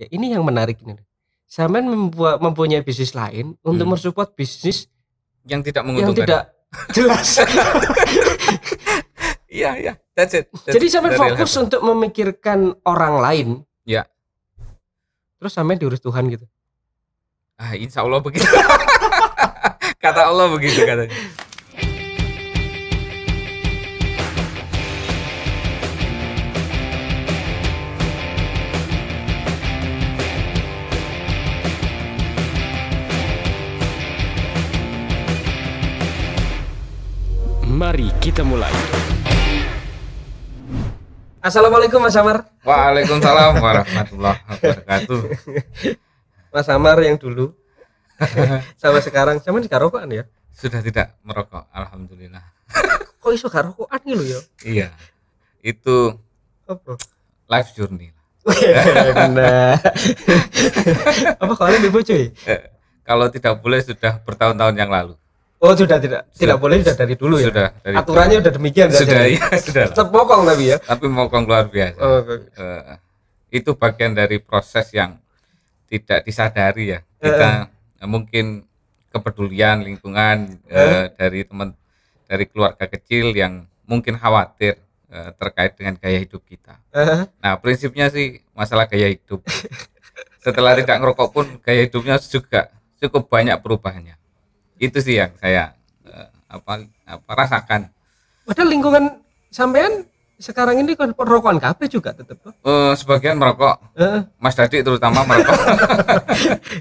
ya ini yang menarik ini Samen membuat mempunyai bisnis lain untuk hmm. mensupport bisnis yang tidak menguntungkan yang tidak jelas iya iya that's it that's jadi Samen fokus untuk memikirkan orang lain ya yeah. terus Samen diurus Tuhan gitu ah insya Allah begitu kata Allah begitu katanya Mari kita mulai. Assalamualaikum Mas Amar. Waalaikumsalam warahmatullahi wabarakatuh. Mas Amar yang dulu sama sekarang, sama gak rokokan ya? Sudah tidak merokok, alhamdulillah. Kok iso gak rokokan gitu ya? Iya. Itu apa? Life journey. Benar. apa kalian ibu eh, Kalau tidak boleh sudah bertahun-tahun yang lalu. Oh sudah tidak sudah. tidak boleh sudah dari dulu ya. sudah, ya. Dari Aturannya dulu. sudah demikian sudah ya sudah. Tetap mokong tapi ya. Tapi mokong luar biasa. Oh, okay. uh, eh, itu bagian dari proses yang tidak disadari ya. Eh, eh. Kita uh. mungkin kepedulian lingkungan uh. Uh, dari teman dari keluarga kecil yang mungkin khawatir uh, terkait dengan gaya hidup kita. Uh. Nah prinsipnya sih masalah gaya hidup. Setelah tidak ngerokok pun gaya hidupnya juga cukup banyak perubahannya itu sih yang saya uh, apa apa rasakan padahal lingkungan sampean sekarang ini kan perokokan kafe juga tetap loh. Uh, eh, sebagian merokok. Uh. Mas Dadi terutama merokok.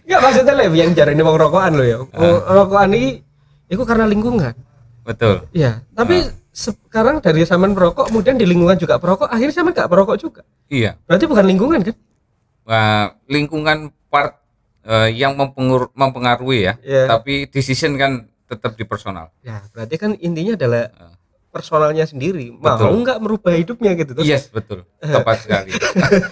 Enggak maksudnya lah yang jarang ini mau rokokan loh ya. Uh. Rokokan ini itu karena lingkungan. Betul. Ya tapi uh. sekarang dari zaman merokok kemudian di lingkungan juga perokok, akhirnya sama nggak perokok juga. Iya. Berarti bukan lingkungan kan? Uh, lingkungan part uh, yang mempengaruhi ya. Yeah. Tapi decision kan tetap di personal. Ya, berarti kan intinya adalah eh. personalnya sendiri betul. mau nggak merubah hidupnya gitu Terus Yes, betul. Eh. Tepat sekali.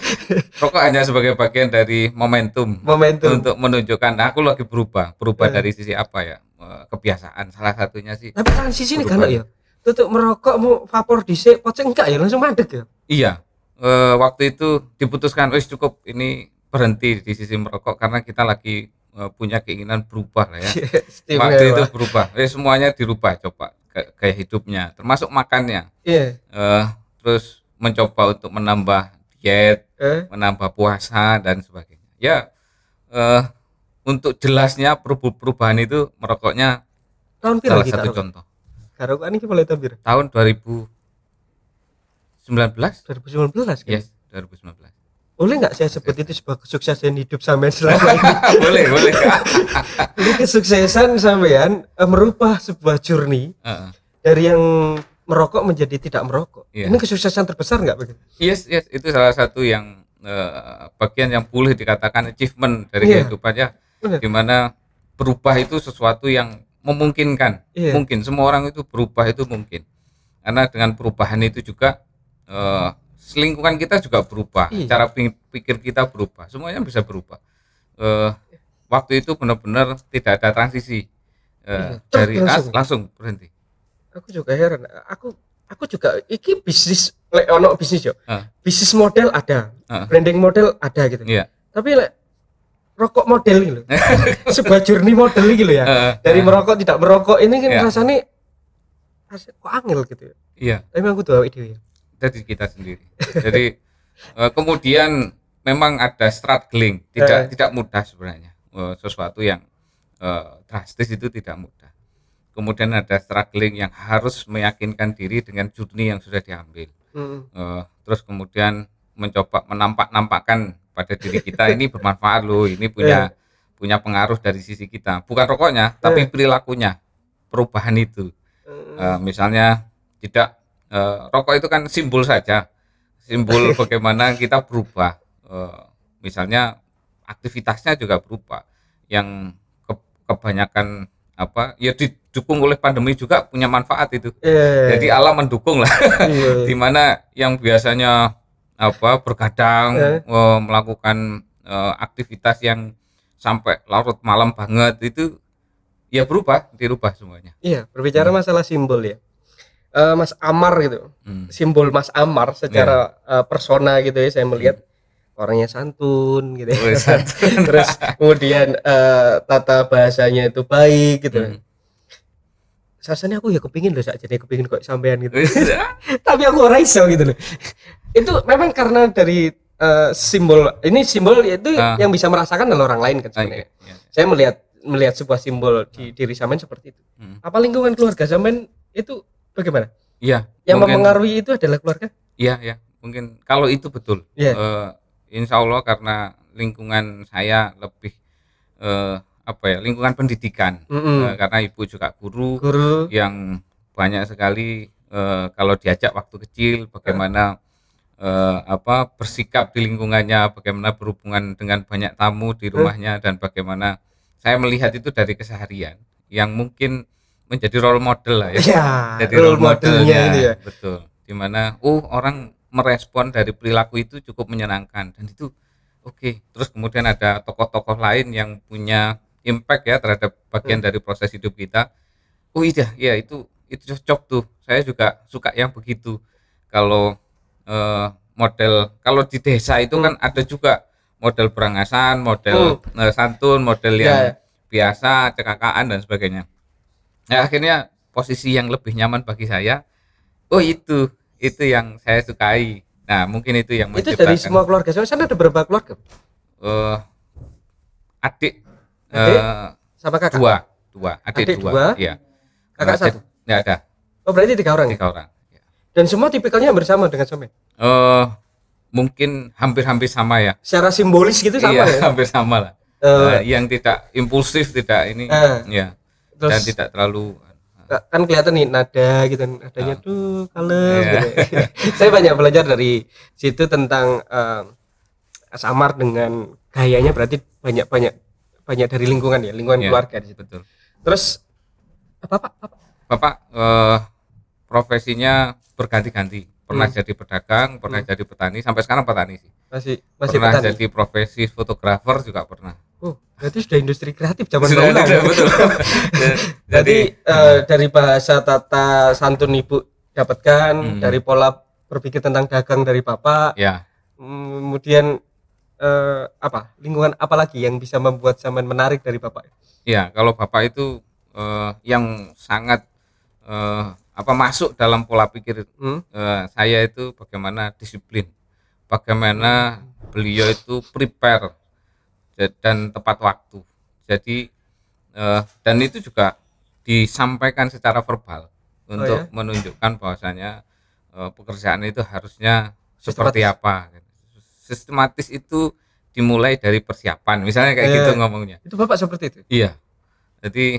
Rokok hanya sebagai bagian dari momentum. Momentum untuk menunjukkan nah, aku lagi berubah. Berubah yeah. dari sisi apa ya? kebiasaan salah satunya sih. Tapi kan sisi ini kalau ya. Tutup merokok mau vapor di pocong enggak ya langsung mandek ya. Iya, e, waktu itu diputuskan wis cukup ini berhenti di sisi merokok karena kita lagi e, punya keinginan berubah lah ya. Iya, Waktu itu berubah, ya, semuanya dirubah coba kayak hidupnya, termasuk makannya. Yeah. Iya. Uh, terus mencoba untuk menambah diet, eh? menambah puasa dan sebagainya. Ya uh, untuk jelasnya perubahan itu merokoknya tahun salah kita, satu contoh. Karena kan ini boleh tabir. Tahun 2019. 2019 kan? Yes, 2019 boleh nggak saya sebut eh. itu sebagai kesuksesan hidup sampean selama ini? boleh, boleh. ini kesuksesan sampean uh, merubah sebuah journey uh -uh. dari yang merokok menjadi tidak merokok. Yeah. Ini kesuksesan terbesar nggak begitu? Yes, yes, itu salah satu yang uh, bagian yang boleh dikatakan achievement dari yeah. kehidupannya, dimana berubah itu sesuatu yang memungkinkan, yeah. mungkin semua orang itu berubah itu mungkin, karena dengan perubahan itu juga uh, selingkuhan kita juga berubah, iya. cara pikir kita berubah, semuanya bisa berubah. Uh, waktu itu benar-benar tidak ada transisi uh, iya, dari langsung. langsung berhenti. Aku juga heran, aku aku juga iki bisnis like, ono bisnis yo. Uh. Bisnis model ada, uh. branding model ada gitu. Iya. Tapi like, rokok model gitu. jurni model gitu ya. Uh, dari merokok tidak merokok ini kan yeah. rasanya kok angel gitu ya. Iya. Tapi aku tuh ide ya dari kita sendiri. Jadi eh, kemudian memang ada struggling, tidak eh. tidak mudah sebenarnya. Eh, sesuatu yang eh, drastis itu tidak mudah. Kemudian ada struggling yang harus meyakinkan diri dengan jurni yang sudah diambil. Hmm. terus kemudian mencoba menampak-nampakkan pada diri kita ini bermanfaat loh, ini punya eh. punya pengaruh dari sisi kita. Bukan rokoknya, eh. tapi perilakunya, perubahan itu. Uh, misalnya tidak e, rokok itu kan simbol saja simbol bagaimana kita berubah e, misalnya aktivitasnya juga berubah yang ke kebanyakan apa ya didukung oleh pandemi juga punya manfaat itu e, jadi alam mendukung lah Di mana yang biasanya apa bergadang e. e, melakukan e, aktivitas yang sampai larut malam banget itu ya berubah dirubah semuanya iya berbicara hmm. masalah simbol ya uh, Mas Amar gitu hmm. simbol Mas Amar secara yeah. uh, persona gitu ya saya melihat hmm. orangnya santun gitu Oh, iya, santun. terus kemudian uh, tata bahasanya itu baik gitu hmm. Sasanya aku ya kepingin loh saat jadi kepingin kok sampean gitu ya. tapi aku ora gitu loh itu memang karena dari uh, simbol ini simbol itu uh. yang bisa merasakan dari orang lain kan ah, iya, sebenarnya okay. Iya, yeah. saya melihat melihat sebuah simbol di ah. diri sampean seperti itu hmm. apa lingkungan keluarga sampean itu bagaimana iya yang mungkin, mempengaruhi itu adalah keluarga iya ya mungkin kalau itu betul Ya. uh, insya Allah karena lingkungan saya lebih uh, apa ya lingkungan pendidikan mm -hmm. uh, karena ibu juga guru, guru yang banyak sekali uh, kalau diajak waktu kecil bagaimana uh, apa bersikap di lingkungannya bagaimana berhubungan dengan banyak tamu di rumahnya uh. dan bagaimana saya melihat itu dari keseharian yang mungkin menjadi role model lah ya, ya jadi role, role modelnya, modelnya ya. betul dimana oh orang merespon dari perilaku itu cukup menyenangkan dan itu oke okay. terus kemudian ada tokoh-tokoh lain yang punya impact ya terhadap bagian hmm. dari proses hidup kita oh iya ya itu itu cocok tuh saya juga suka yang begitu kalau eh, model kalau di desa itu kan hmm. kan ada juga model perangasan, model hmm. Eh, santun model iya, yang yeah. biasa cekakaan dan sebagainya ya akhirnya posisi yang lebih nyaman bagi saya oh itu itu yang saya sukai nah mungkin itu yang itu dari semua keluarga saya. sana ada berapa keluarga uh, adik, adik uh, sama kakak dua dua adik, adik dua, dua ya kakak adik, eh, satu ya ada oh berarti tiga orang ya? tiga orang ya. dan semua tipikalnya bersama dengan Eh uh, mungkin hampir-hampir sama ya secara simbolis gitu sama iya, ya hampir sama lah uh, uh, yang tidak impulsif tidak ini uh, ya Terus, dan tidak terlalu kan kelihatan nih nada gitu nadanya oh. tuh kalem yeah. gitu. saya banyak belajar dari situ tentang uh, eh, samar dengan gayanya berarti banyak banyak banyak dari lingkungan ya lingkungan yeah. keluarga di situ. Betul. Terus bapak apa bapak uh, profesinya berganti-ganti pernah hmm. jadi pedagang pernah hmm. jadi petani sampai sekarang petani sih masih masih pernah petani. jadi profesi fotografer juga pernah berarti sudah industri kreatif zaman sekarang, betul. jadi uh, dari bahasa tata santun ibu dapatkan hmm. dari pola berpikir tentang dagang dari bapak ya. kemudian uh, apa lingkungan apalagi yang bisa membuat zaman menarik dari bapak ya kalau bapak itu uh, yang sangat uh, apa masuk dalam pola pikir hmm? uh, saya itu bagaimana disiplin bagaimana beliau itu prepare dan tepat waktu. Jadi eh, dan itu juga disampaikan secara verbal oh untuk ya? menunjukkan bahwasanya eh, pekerjaan itu harusnya seperti apa. Sistematis itu dimulai dari persiapan. Misalnya kayak eh, gitu ngomongnya. Itu Bapak seperti itu? Iya. Jadi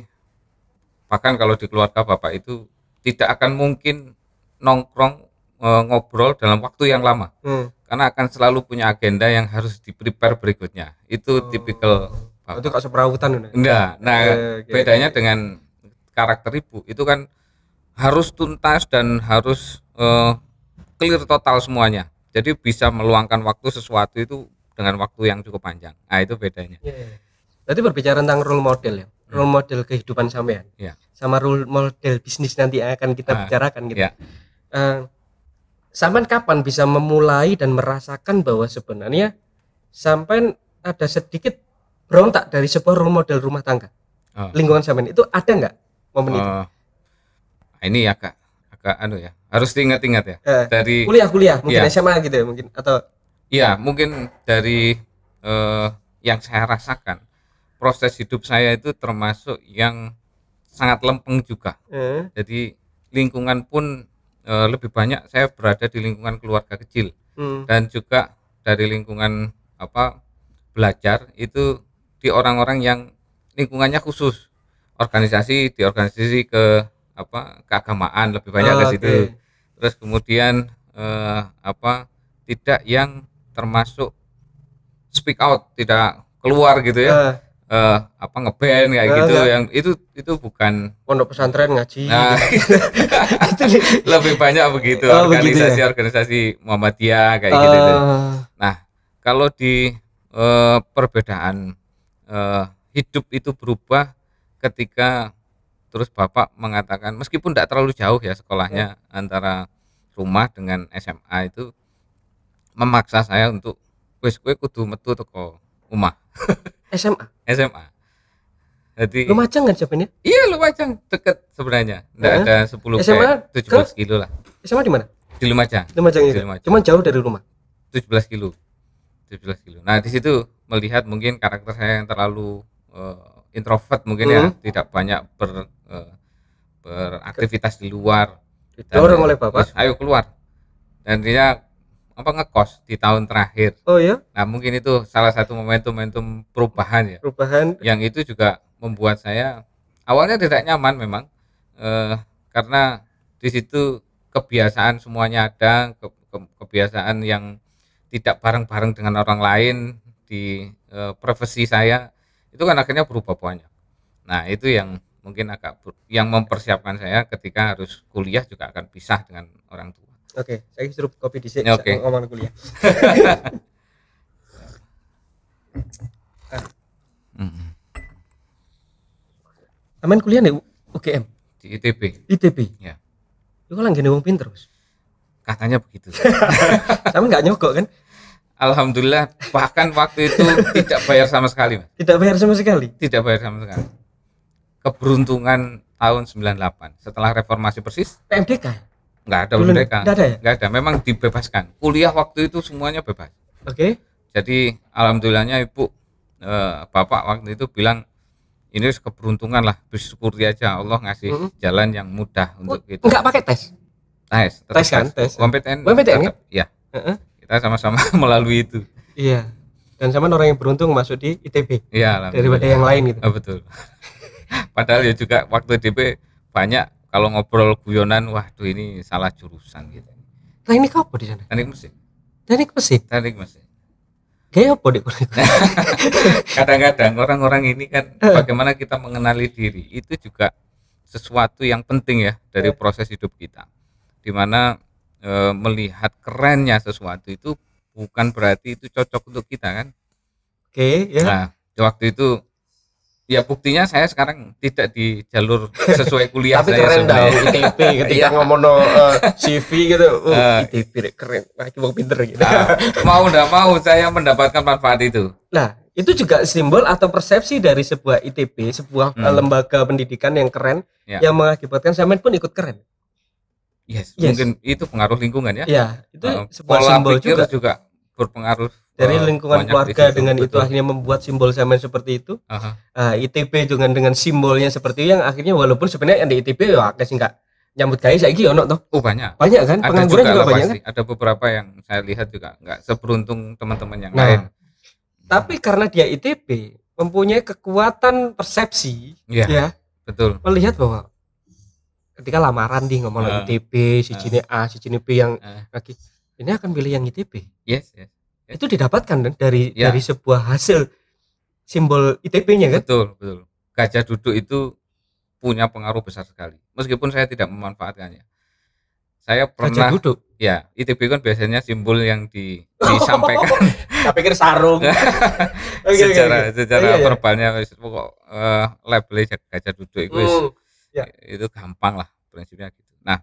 bahkan kalau di keluarga Bapak itu tidak akan mungkin nongkrong eh, ngobrol dalam waktu yang lama. Hmm karena akan selalu punya agenda yang harus di prepare berikutnya itu oh. tipikal oh, itu kak seperawutan enggak nah eh, bedanya okay. dengan karakter ibu itu kan harus tuntas dan harus uh, clear total semuanya jadi bisa meluangkan waktu sesuatu itu dengan waktu yang cukup panjang nah itu bedanya yeah. Iya, iya. berbicara tentang role model ya hmm. role model kehidupan sampean yeah. sama role model bisnis nanti akan kita nah, bicarakan gitu yeah. Iya. uh, sampean kapan bisa memulai dan merasakan bahwa sebenarnya sampean ada sedikit berontak dari sebuah role model rumah tangga oh. lingkungan sampean itu ada nggak momen oh. itu ah. nah, ini ya kak agak anu ya harus diingat-ingat ya eh, dari kuliah-kuliah mungkin ya. SMA gitu ya mungkin atau ya mungkin dari eh, yang saya rasakan proses hidup saya itu termasuk yang sangat lempeng juga eh. jadi lingkungan pun uh, lebih banyak saya berada di lingkungan keluarga kecil hmm. dan juga dari lingkungan apa belajar itu di orang-orang yang lingkungannya khusus organisasi di organisasi ke apa keagamaan lebih banyak oh, ke situ okay. terus kemudian eh, apa tidak yang termasuk speak out tidak keluar gitu ya uh uh, apa ngeband kayak nah, gitu enggak. yang itu itu bukan pondok pesantren ngaji nah, lebih banyak begitu oh, organisasi ya? organisasi muhammadiyah kayak uh. gitu, nah kalau di uh, perbedaan uh, hidup itu berubah ketika terus bapak mengatakan meskipun tidak terlalu jauh ya sekolahnya ya. antara rumah dengan SMA itu memaksa saya untuk wes kue kudu metu toko rumah SMA. SMA. Jadi Lumajang kan ini? Iya, Lumajang dekat sebenarnya. Enggak ada sepuluh SMA, tujuh 17 kilo lah. SMA di mana? Di Lumajang. Lumajang itu. Lumajang. Cuman jauh dari rumah. Tujuh belas kilo. tujuh belas kilo. Nah, di situ melihat mungkin karakter saya yang terlalu uh, introvert mungkin ya. hmm. ya, tidak banyak ber uh, beraktivitas di luar. Didorong oleh Bapak. ayo keluar. Dan dia apa ngekos di tahun terakhir. Oh ya. Nah, mungkin itu salah satu momentum-momentum perubahan ya. Perubahan. Yang itu juga membuat saya awalnya tidak nyaman memang eh, karena di situ kebiasaan semuanya ada, ke, ke, kebiasaan yang tidak bareng-bareng dengan orang lain di eh, profesi saya itu kan akhirnya berubah banyak. Nah, itu yang mungkin agak yang mempersiapkan saya ketika harus kuliah juga akan pisah dengan orang tua. Oke, okay, saya sirup kopi di sini. Oke. Okay. Ngomong kuliah. ah. Aman kuliah nih UGM. Di ITB. ITB. Ya. Itu kan gini wong pinter, Mas. Katanya begitu. Sama nggak nyogok kan? Alhamdulillah bahkan waktu itu tidak bayar sama sekali, Mas. Tidak bayar sama sekali. Tidak bayar sama sekali. Keberuntungan tahun 98 setelah reformasi persis. PMDK Enggak ada Belum, mereka nggak ada ya? Enggak ada memang dibebaskan kuliah waktu itu semuanya bebas oke okay. jadi alhamdulillahnya ibu e, bapak waktu itu bilang ini keberuntungan lah bersyukuri aja Allah ngasih mm -hmm. jalan yang mudah oh, untuk kita itu nggak pakai tes tes tes kan tes Kompeten. Oh, kompeten tetap, ya uh -uh. kita sama-sama melalui itu iya dan sama orang yang beruntung masuk di ITB iya daripada yang lain gitu oh, betul padahal ya juga waktu ITB banyak kalau ngobrol guyonan wah tuh ini salah jurusan gitu teknik apa di sana teknik mesin teknik mesin teknik mesin kayak apa di kadang-kadang orang-orang ini kan eh. bagaimana kita mengenali diri itu juga sesuatu yang penting ya dari eh. proses hidup kita dimana e, melihat kerennya sesuatu itu bukan berarti itu cocok untuk kita kan oke okay, ya. yeah. nah waktu itu Ya buktinya saya sekarang tidak di jalur sesuai kuliah Tapi saya keren dah ITP ketika iya. ngomong no, uh, eh, CV gitu. Uh, uh, eh. ITP deh, keren. Nah, mau pinter gitu. Nah, mau gak mau saya mendapatkan manfaat itu. Nah, itu juga simbol atau persepsi dari sebuah ITP, sebuah hmm. Eh, lembaga pendidikan yang keren ya. yang mengakibatkan saya pun ikut keren. Yes, yes, mungkin itu pengaruh lingkungan ya. Ya, itu uh, sebuah pola simbol pikir juga. juga berpengaruh dari oh, lingkungan keluarga itu, dengan betul. itu akhirnya membuat simbol zaman seperti itu uh-huh. uh, ah, ITB dengan dengan simbolnya seperti itu yang akhirnya walaupun sebenarnya yang di ITB ya agak sih enggak nyambut lagi saya ono toh oh banyak banyak kan ada pengangguran juga, juga banyak pasti. kan ada beberapa yang saya lihat juga enggak seberuntung teman-teman yang nah, lain tapi karena dia ITB mempunyai kekuatan persepsi ya, ya betul melihat bahwa ketika lamaran di ngomong uh, ah. ITB si uh, A si B yang uh, lagi ini akan pilih yang ITB yes, yes itu didapatkan kan dari ya. dari sebuah hasil simbol ITB-nya kan? Betul, betul. Gajah duduk itu punya pengaruh besar sekali. Meskipun saya tidak memanfaatkannya. Saya pernah Gajah duduk. Ya, ITB kan biasanya simbol yang di, disampaikan. Saya pikir sarung. secara iya, secara iya, verbalnya pokok uh, eh, label gajah duduk itu hmm, ya. itu gampang lah prinsipnya gitu. Nah,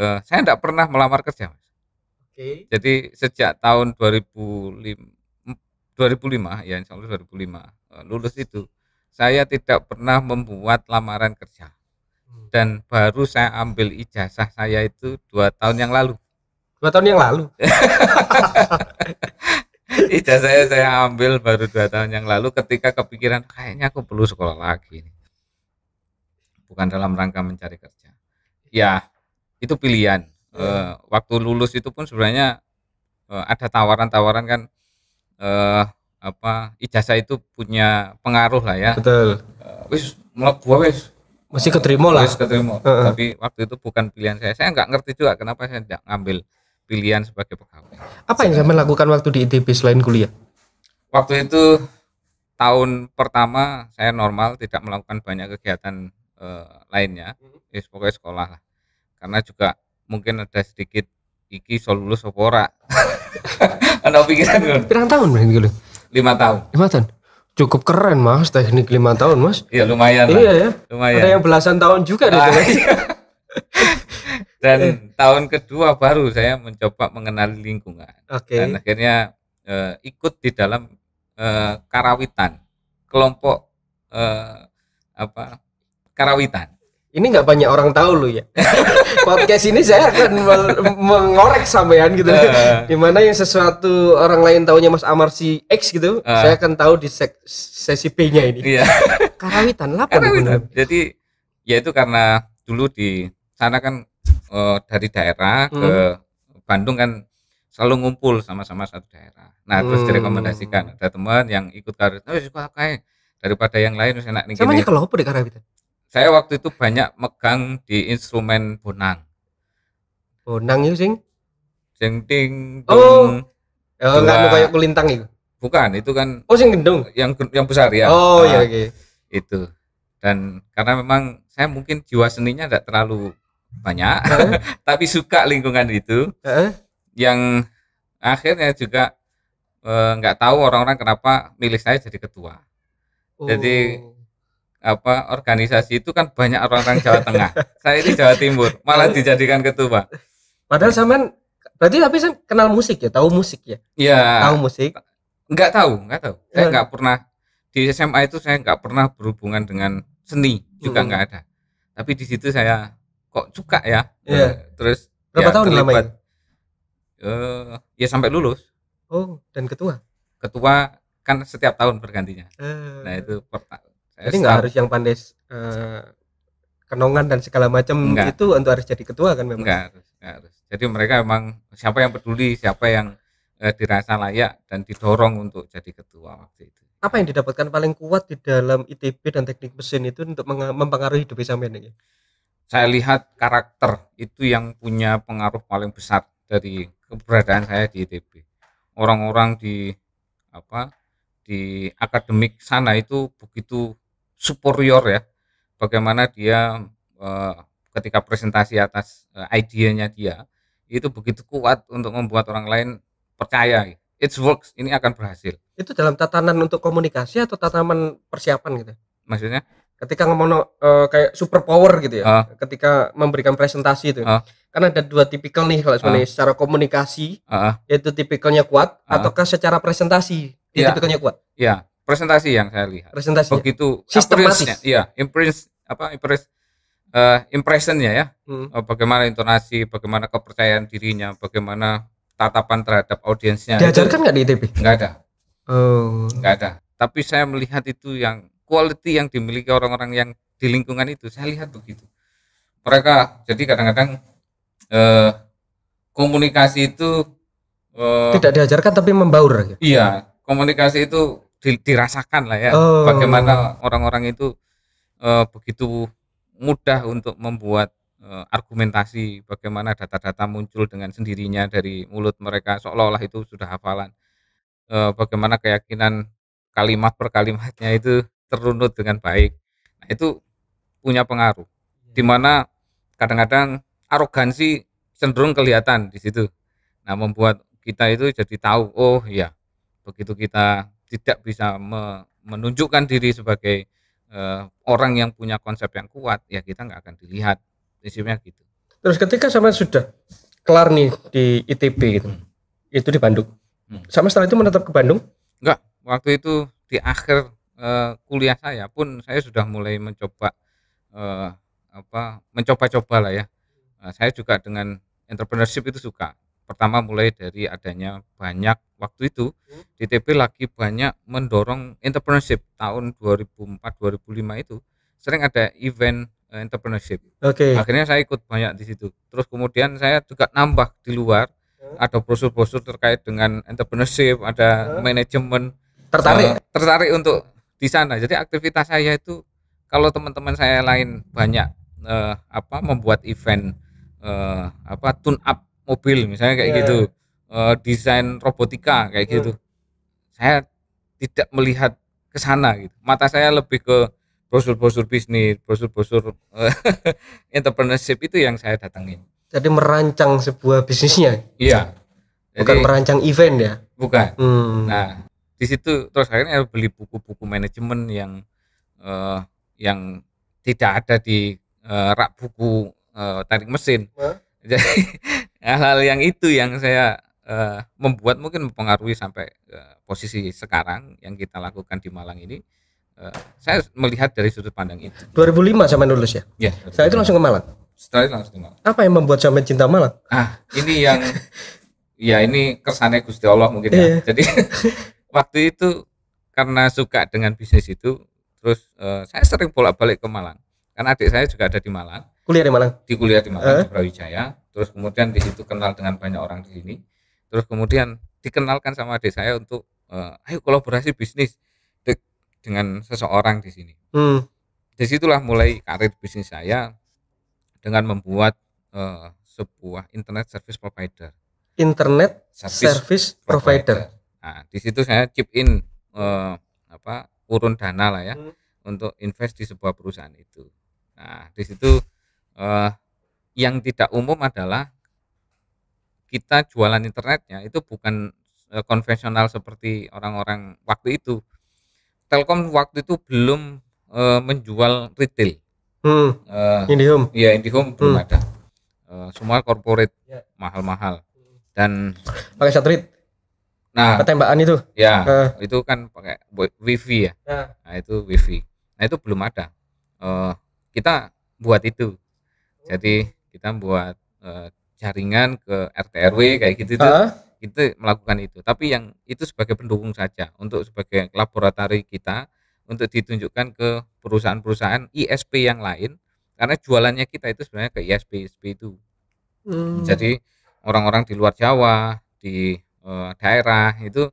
uh, saya tidak pernah melamar kerja. Okay. Jadi sejak tahun 2005, 2005 ya insya Allah 2005 eh, lulus itu saya tidak pernah membuat lamaran kerja hmm. dan baru saya ambil ijazah saya itu dua tahun yang lalu. Dua tahun yang lalu. ijazah saya saya ambil baru dua tahun yang lalu ketika kepikiran kayaknya aku perlu sekolah lagi bukan dalam rangka mencari kerja. Ya itu pilihan uh, waktu lulus itu pun sebenarnya uh, ada tawaran-tawaran kan uh, apa ijazah itu punya pengaruh lah ya betul uh, wis gua wis masih keterima lah wis keterima uh -huh. tapi waktu itu bukan pilihan saya saya nggak ngerti juga kenapa saya tidak ngambil pilihan sebagai pegawai apa yang saya lakukan waktu di ITB selain kuliah waktu itu tahun pertama saya normal tidak melakukan banyak kegiatan uh, lainnya ya pokoknya sekolah lah karena juga mungkin ada sedikit iki solulus opora ada pikiran gue pirang tahun berarti gitu lima tahun lima tahun cukup keren mas teknik lima tahun mas iya lumayan iya ya lumayan ada yang belasan tahun juga ah, deh iya. dan tahun kedua baru saya mencoba mengenali lingkungan okay. dan akhirnya e, ikut di dalam e, karawitan kelompok e, apa karawitan ini nggak banyak orang tahu lu ya. Podcast ini saya akan mengorek sampean gitu. Uh. Dimana yang sesuatu orang lain tahunya Mas Amar si X gitu, uh. saya akan tahu di sesi P-nya ini. Iya. Karawitan lah Jadi ya itu karena dulu di sana kan uh, dari daerah hmm. ke Bandung kan selalu ngumpul sama-sama satu daerah. Nah, hmm. terus direkomendasikan ada teman yang ikut karir, oh suka kayak daripada yang lain harus enak nih. Samanya kalau apa di Karawitan? saya waktu itu banyak megang di instrumen bonang bonang itu sing sing ting dong oh oh kayak kulintang itu bukan itu kan oh sing gendung yang yang besar ya oh iya nah, okay. itu dan karena memang saya mungkin jiwa seninya tidak terlalu banyak huh tapi suka lingkungan itu huh yang akhirnya juga eh, nggak tahu orang-orang kenapa milih saya jadi ketua oh. jadi apa organisasi itu kan banyak orang-orang Jawa Tengah. saya ini Jawa Timur, malah dijadikan ketua. Padahal zaman berarti tapi saya kenal musik ya, tahu musik ya? Iya. Tahu musik? Enggak tahu, enggak tahu. Saya enggak iya. pernah di SMA itu saya enggak pernah berhubungan dengan seni, juga hmm. enggak ada. Tapi di situ saya kok suka ya. Iya. Eh, terus berapa ya, tahun lama ya? Uh, ya sampai lulus. Oh, dan ketua. Ketua kan setiap tahun bergantinya. Uh. Nah, itu jadi nggak harus yang pandai uh, kenongan dan segala macam itu untuk harus jadi ketua kan memang. Enggak harus, enggak harus. Jadi mereka memang siapa yang peduli, siapa yang uh, dirasa layak dan didorong untuk jadi ketua waktu itu. Apa yang didapatkan paling kuat di dalam ITB dan teknik mesin itu untuk mempengaruhi hidup sampean ini? Saya lihat karakter itu yang punya pengaruh paling besar dari keberadaan saya di ITB. Orang-orang di apa di akademik sana itu begitu superior ya bagaimana dia eh, ketika presentasi atas eh, idenya dia itu begitu kuat untuk membuat orang lain percaya It's works ini akan berhasil itu dalam tatanan untuk komunikasi atau tatanan persiapan gitu maksudnya ketika ngomong uh, kayak super power gitu ya uh. ketika memberikan presentasi itu uh. Ah. karena ada dua tipikal nih kalau sebenarnya uh. secara komunikasi uh. yaitu tipikalnya kuat uh. ataukah secara presentasi yeah. tipikalnya kuat ya yeah presentasi yang saya lihat. Presentasi. Ya? Begitu sistemnya, Iya, impress apa impress uh, eh, impressionnya ya. Hmm. Eh, bagaimana intonasi, bagaimana kepercayaan dirinya, bagaimana tatapan terhadap audiensnya. Diajarkan nggak di ITB? Nggak ada. Oh. Nggak ada. Tapi saya melihat itu yang quality yang dimiliki orang-orang yang di lingkungan itu. Saya lihat begitu. Mereka jadi kadang-kadang eh, komunikasi itu eh, tidak diajarkan tapi membaur. Gitu. Iya, komunikasi itu dirasakan lah ya oh. bagaimana orang-orang itu uh, begitu mudah untuk membuat uh, argumentasi bagaimana data-data muncul dengan sendirinya dari mulut mereka seolah-olah itu sudah hafalan uh, bagaimana keyakinan kalimat per kalimatnya itu terunut dengan baik nah itu punya pengaruh iya. dimana kadang-kadang arogansi cenderung kelihatan di situ nah membuat kita itu jadi tahu oh ya begitu kita tidak bisa me, menunjukkan diri sebagai uh, orang yang punya konsep yang kuat, ya kita nggak akan dilihat. Prinsipnya gitu. Terus ketika sama sudah kelar nih di ITB gitu, hmm. itu di Bandung. Hmm. Sama setelah itu menetap ke Bandung? Enggak, waktu itu di akhir uh, kuliah saya pun saya sudah mulai mencoba uh, apa mencoba-coba lah ya. Uh, saya juga dengan entrepreneurship itu suka. Pertama mulai dari adanya banyak waktu itu hmm? DTP lagi banyak mendorong entrepreneurship tahun 2004-2005 itu sering ada event eh, entrepreneurship. Oke. Okay. Akhirnya saya ikut banyak di situ. Terus kemudian saya juga nambah di luar hmm? ada brosur-brosur terkait dengan entrepreneurship, ada hmm? manajemen tertarik uh, tertarik untuk di sana. Jadi aktivitas saya itu kalau teman-teman saya lain banyak uh, apa membuat event uh, apa tune up mobil misalnya kayak yeah. gitu uh, desain robotika kayak hmm. gitu. Saya tidak melihat ke sana gitu. Mata saya lebih ke brosur-brosur bisnis, brosur-brosur uh, entrepreneurship itu yang saya datangin. Jadi merancang sebuah bisnisnya. Iya. Jadi, bukan merancang event ya. Bukan. Hmm. Nah, di situ terus akhirnya beli buku-buku manajemen yang uh, yang tidak ada di uh, rak buku uh, tarik mesin. Jadi hal-hal yang itu yang saya uh, membuat mungkin mempengaruhi sampai uh, posisi sekarang yang kita lakukan di Malang ini uh, saya melihat dari sudut pandang itu 2005 sampai lulus ya ya saya itu langsung ke Malang setelah itu langsung ke Malang apa yang membuat sampai cinta Malang ah ini yang ya ini kesannya Gusti Allah mungkin ya iya. jadi waktu itu karena suka dengan bisnis itu terus uh, saya sering bolak-balik ke Malang karena adik saya juga ada di Malang kuliah di Malang di kuliah di Malang uh. di Brawijaya terus kemudian di situ kenal dengan banyak orang di sini terus kemudian dikenalkan sama adik saya untuk uh, ayo kolaborasi bisnis de dengan seseorang di sini hmm. disitulah mulai karir bisnis saya dengan membuat uh, sebuah internet service provider internet service, service provider. provider nah di situ saya chip in uh, apa urun dana lah ya hmm. untuk invest di sebuah perusahaan itu nah di situ uh, yang tidak umum adalah kita jualan internetnya itu bukan e, konvensional seperti orang-orang waktu itu. Telkom waktu itu belum e, menjual retail. Hmm. E, IndiHome. Iya, IndiHome hmm. belum ada. E, semua corporate mahal ya. mahal-mahal. Dan pakai satelit. Nah, tembakan itu. Ya, uh. itu kan pakai wifi ya. Uh. Nah, itu wifi. Nah, itu belum ada. E, kita buat itu. Jadi kita buat e, jaringan ke RT RW hmm. kayak gitu itu kita melakukan itu tapi yang itu sebagai pendukung saja untuk sebagai laboratori kita untuk ditunjukkan ke perusahaan-perusahaan ISP yang lain karena jualannya kita itu sebenarnya ke ISP ISP itu hmm. jadi orang-orang di luar Jawa di e, daerah itu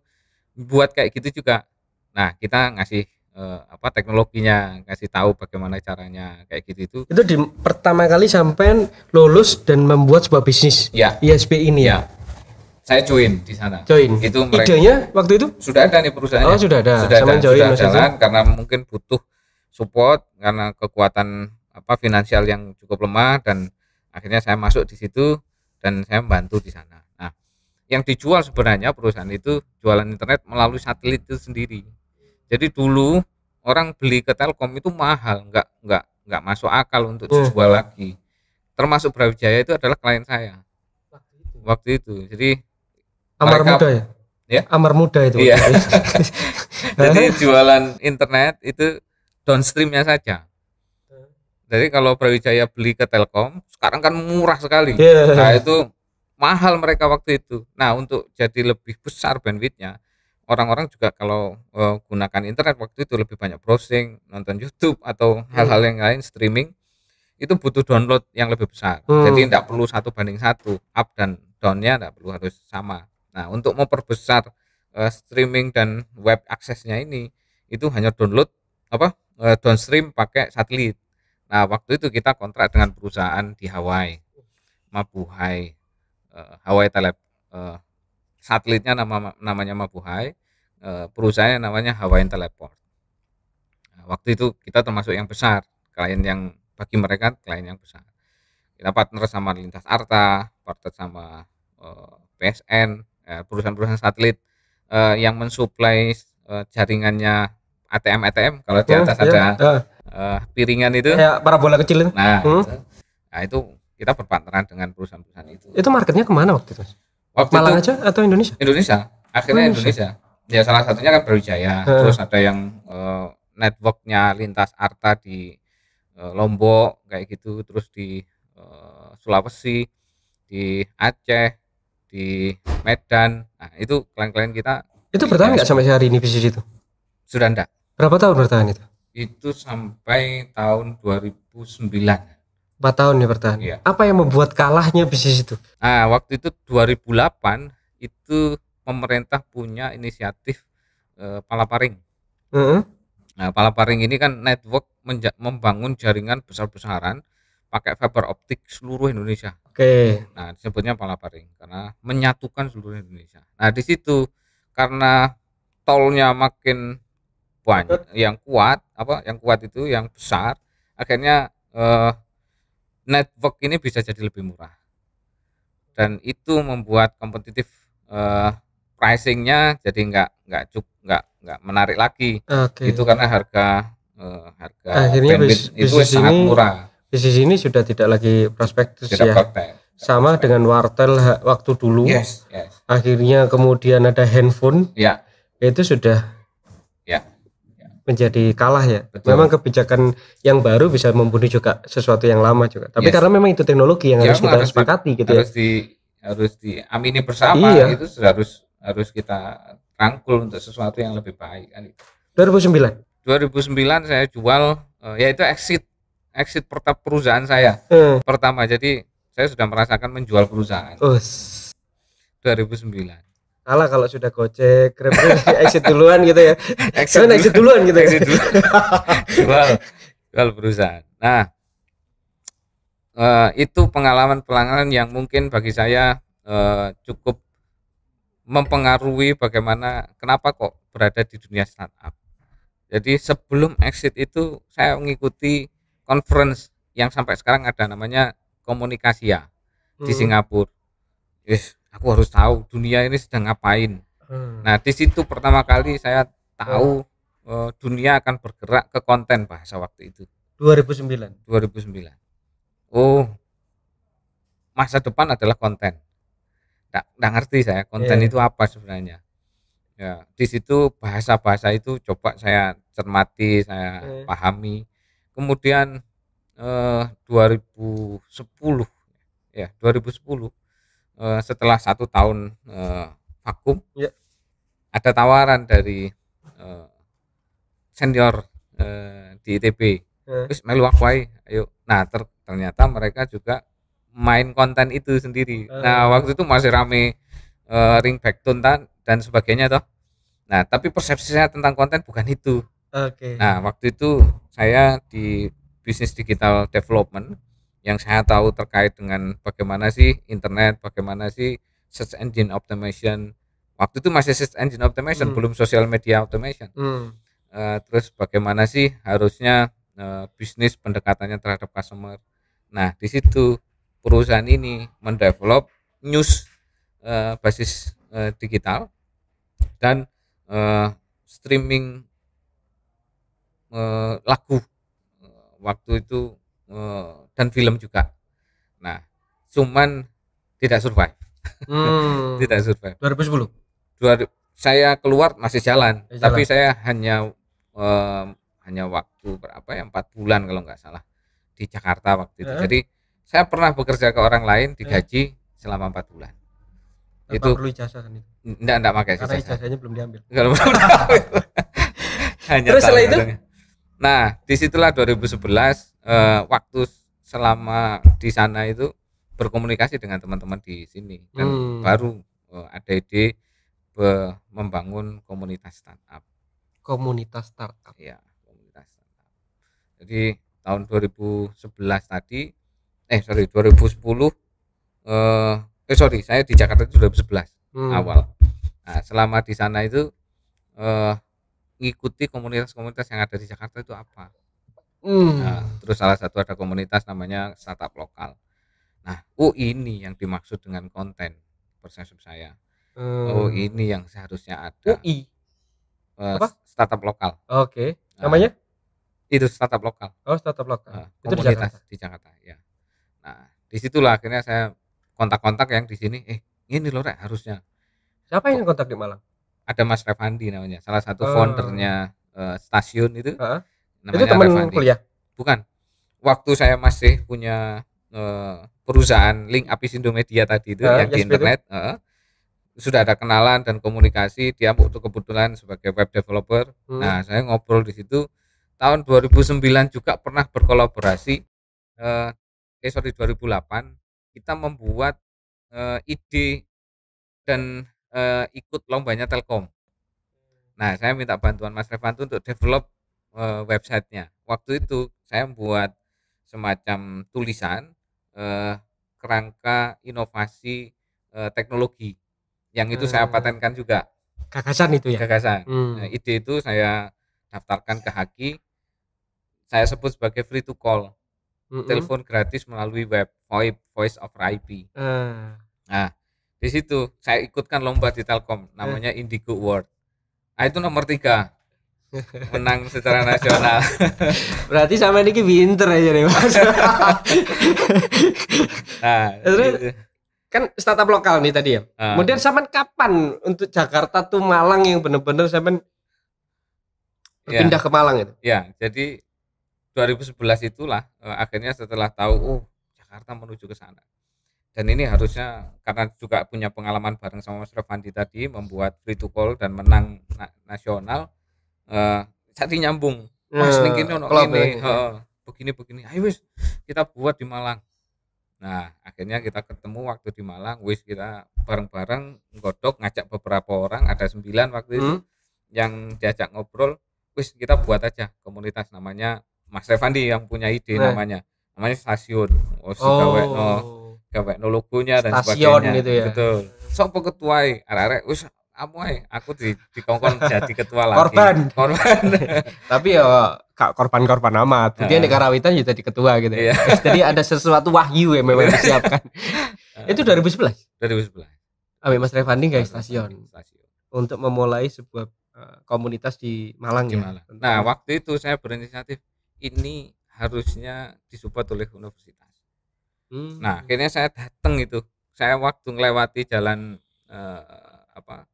buat kayak gitu juga nah kita ngasih uh, apa teknologinya kasih tahu bagaimana caranya kayak gitu itu itu di pertama kali sampai lulus dan membuat sebuah bisnis ya ISP ini ya? ya, saya join di sana join itu mereka, idenya waktu itu sudah ada nih perusahaannya oh sudah ada sudah sama ada, join sudah jalan karena mungkin butuh support karena kekuatan apa finansial yang cukup lemah dan akhirnya saya masuk di situ dan saya membantu di sana. Nah, yang dijual sebenarnya perusahaan itu jualan internet melalui satelit itu sendiri. Jadi dulu orang beli ke Telkom itu mahal, nggak nggak nggak masuk akal untuk dijual lagi. Termasuk Brawijaya itu adalah klien saya waktu itu. Waktu itu. Jadi Amar mereka, muda ya? ya? Amar muda itu. Iya. Jadi jualan internet itu downstreamnya saja. Jadi kalau Brawijaya beli ke Telkom, sekarang kan murah sekali. Yeah. Nah itu mahal mereka waktu itu. Nah untuk jadi lebih besar bandwidthnya, orang-orang juga kalau uh, gunakan internet waktu itu lebih banyak browsing, nonton YouTube atau iya. hal-hal yang lain streaming itu butuh download yang lebih besar. Hmm. Jadi tidak perlu satu banding satu up dan downnya tidak perlu harus sama. Nah untuk memperbesar uh, streaming dan web aksesnya ini itu hanya download apa uh, downstream pakai satelit. Nah waktu itu kita kontrak dengan perusahaan di Hawaii, Mabuhai, uh, Hawaii Tele uh, satelitnya nama namanya Mabuhai, eh, perusahaannya namanya Hawaiian Teleport. Nah, waktu itu kita termasuk yang besar, klien yang bagi mereka klien yang besar. Kita partner sama Lintas Arta, partner sama eh, PSN, eh, perusahaan-perusahaan satelit yang mensuplai jaringannya ATM ATM kalau di atas oh, ada iya. uh, piringan itu kayak bola kecil itu nah hmm. itu, nah itu kita berpartneran dengan perusahaan-perusahaan itu itu marketnya kemana waktu itu Waktu Malang itu, aja atau Indonesia? Indonesia. Akhirnya Indonesia. Indonesia. Ya salah satunya kan Brawijaya. Hmm. Terus ada yang uh, networknya lintas Arta di uh, Lombok kayak gitu. Terus di uh, Sulawesi, di Aceh, di Medan. Nah itu klien-klien kita. Itu bertahan nggak sampai sehari ini bisnis itu? Sudah enggak. Berapa tahun bertahan itu? Itu sampai tahun 2009. 4 tahun ya bertahan. Ya. Apa yang membuat kalahnya bisnis itu? Ah, waktu itu 2008 itu pemerintah punya inisiatif eh, palaparing. Mm -hmm. Nah, palaparing ini kan network membangun jaringan besar-besaran pakai fiber optik seluruh Indonesia. Oke. Okay. Nah, disebutnya palaparing karena menyatukan seluruh Indonesia. Nah, di situ karena tolnya makin banyak yang kuat apa yang kuat itu yang besar akhirnya eh, network ini bisa jadi lebih murah dan itu membuat kompetitif uh, pricingnya jadi nggak nggak cuk nggak nggak menarik lagi okay. itu karena harga uh, harga akhirnya bis, itu bisnis sangat ini, murah bisnis ini sudah tidak lagi prospektus tidak ya prospek sama dengan wartel waktu dulu yes, yes. akhirnya kemudian ada handphone ya. itu sudah menjadi kalah ya. Betul. Memang kebijakan yang baru bisa membunuh juga sesuatu yang lama juga. Tapi yes. karena memang itu teknologi yang ya, harus kita harus sepakati gitu ya. harus ya. Di, harus di amini bersama iya. itu harus harus kita rangkul untuk sesuatu yang lebih baik. 2009. Kan 2009 saya jual eh, yaitu exit exit perusahaan saya hmm. pertama. Jadi saya sudah merasakan menjual perusahaan. Us. 2009 kalah kalau sudah gojek grab exit duluan gitu ya exit, duluan, exit duluan gitu ya. exit duluan. jual jual perusahaan nah uh, itu pengalaman pelanggan yang mungkin bagi saya uh, cukup mempengaruhi bagaimana kenapa kok berada di dunia startup jadi sebelum exit itu saya mengikuti conference yang sampai sekarang ada namanya komunikasi ya hmm. di Singapura. Yes, aku harus tahu dunia ini sedang ngapain hmm. nah di situ pertama kali saya tahu oh. uh, dunia akan bergerak ke konten bahasa waktu itu 2009 2009 oh masa depan adalah konten nah, ngerti saya konten yeah. itu apa sebenarnya ya di situ bahasa-bahasa itu coba saya cermati saya yeah. Hmm. pahami kemudian eh, 2010 ya 2010 Eh, setelah satu tahun uh, vakum ya. ada tawaran dari uh, senior uh, di ITB ya. terus melu aku ayo nah ter ternyata mereka juga main konten itu sendiri uh. nah waktu itu masih rame uh, ring back dan dan sebagainya toh nah tapi persepsi saya tentang konten bukan itu okay. nah waktu itu saya di bisnis digital development yang saya tahu terkait dengan bagaimana sih internet, bagaimana sih search engine optimization. Waktu itu masih search engine optimization, hmm. belum social media automation. Hmm. Uh, terus bagaimana sih harusnya uh, bisnis pendekatannya terhadap customer. Nah, di situ perusahaan ini mendevelop news uh, basis uh, digital dan uh, streaming uh, lagu. waktu itu Oh, dan film juga. Nah, cuman tidak survive. Hmm. tidak survive. 2010. Dua, saya keluar masih jalan, jalan. tapi saya hanya um, hanya waktu berapa ya empat bulan kalau nggak salah di Jakarta waktu itu. Eh. Jadi saya pernah bekerja ke orang lain digaji eh. selama empat bulan. Gak itu perlu ijazah kan itu. Enggak, enggak pakai ijazah. Karena ijazahnya belum diambil. belum diambil. Hanya Terus setelah itu? Nah, disitulah 2011 eh, waktu selama di sana itu berkomunikasi dengan teman-teman di sini dan hmm. baru eh, ada ide be, membangun komunitas startup. Komunitas startup. Ya, komunitas startup. Jadi tahun 2011 tadi, eh sorry 2010, eh, eh sorry saya di Jakarta itu 2011 hmm. awal. Nah, selama di sana itu eh, ngikuti komunitas-komunitas yang ada di Jakarta itu apa. Mm. Nah, terus salah satu ada komunitas namanya startup lokal. Nah, oh ini yang dimaksud dengan konten persepsi saya. Mm. Oh ini yang seharusnya ada. UI. Uh, eh, apa? Startup lokal. Oke. Okay. Nah, namanya? Uh, itu startup lokal. Oh startup lokal. Uh, nah, komunitas itu di Jakarta. Di Jakarta ya. Nah disitulah akhirnya saya kontak-kontak yang di sini. Eh ini loh harusnya. Siapa yang kontak di Malang? ada Mas Revandi namanya salah satu uh. foundernya uh, stasiun itu uh. namanya itu teman Revandi kuliah? bukan waktu saya masih punya uh, perusahaan link Sindo Media tadi itu uh, yang yes, di internet Uh, sudah ada kenalan dan komunikasi dia untuk kebetulan sebagai web developer hmm. nah saya ngobrol di situ tahun 2009 juga pernah berkolaborasi uh, eh sorry 2008 kita membuat uh, ide dan uh, ikut lombanya Telkom. Nah, saya minta bantuan Mas Revan untuk develop uh, websitenya. Waktu itu saya membuat semacam tulisan uh, kerangka inovasi uh, teknologi yang itu hmm. saya ah. patenkan juga. Gagasan itu ya. Gagasan. Hmm. Nah, ide itu saya daftarkan ke Haki. Saya sebut sebagai free to call. Mm -hmm. Telepon gratis melalui web VoIP, voice of IP. Uh. Ah. Nah, di situ saya ikutkan lomba di Telkom eh. namanya Indigo Award nah itu nomor tiga menang secara nasional berarti sama ini Winter aja nih mas nah terus gitu. kan startup lokal nih tadi ya uh. kemudian sampean kapan untuk Jakarta tuh Malang yang bener-bener sampean ya. pindah ke Malang itu ya jadi 2011 itulah eh, akhirnya setelah tahu oh Jakarta menuju ke sana dan ini harusnya karena juga punya pengalaman bareng sama Mas Revandi tadi membuat free to call dan menang na nasional uh, eh, jadi nyambung Mas yeah, ini ono ya, ini gitu uh, ya. begini begini ayo wis kita buat di Malang nah akhirnya kita ketemu waktu di Malang wis kita bareng-bareng ngodok ngajak beberapa orang ada sembilan waktu itu hmm. yang diajak ngobrol wis kita buat aja komunitas namanya Mas Revandi yang punya ide nah. namanya namanya stasiun oh, oh kayak logonya dan Stasiun sebagainya gitu ya. betul sok ketuai arek-arek wis kamu aku di dikongkon jadi ketua lagi korban korban tapi ya kak korban korban amat yang di Karawitan juga ya jadi ketua gitu ya iya. jadi ada sesuatu wahyu yang memang iya. disiapkan itu 2011 2011 Abi Mas Revandi guys stasiun stasiun untuk memulai sebuah eh, komunitas di Malang di ya Malang. nah waktu itu saya berinisiatif ini harusnya disupport oleh universitas Hmm. Nah, akhirnya saya datang itu. Saya waktu melewati jalan eh, apa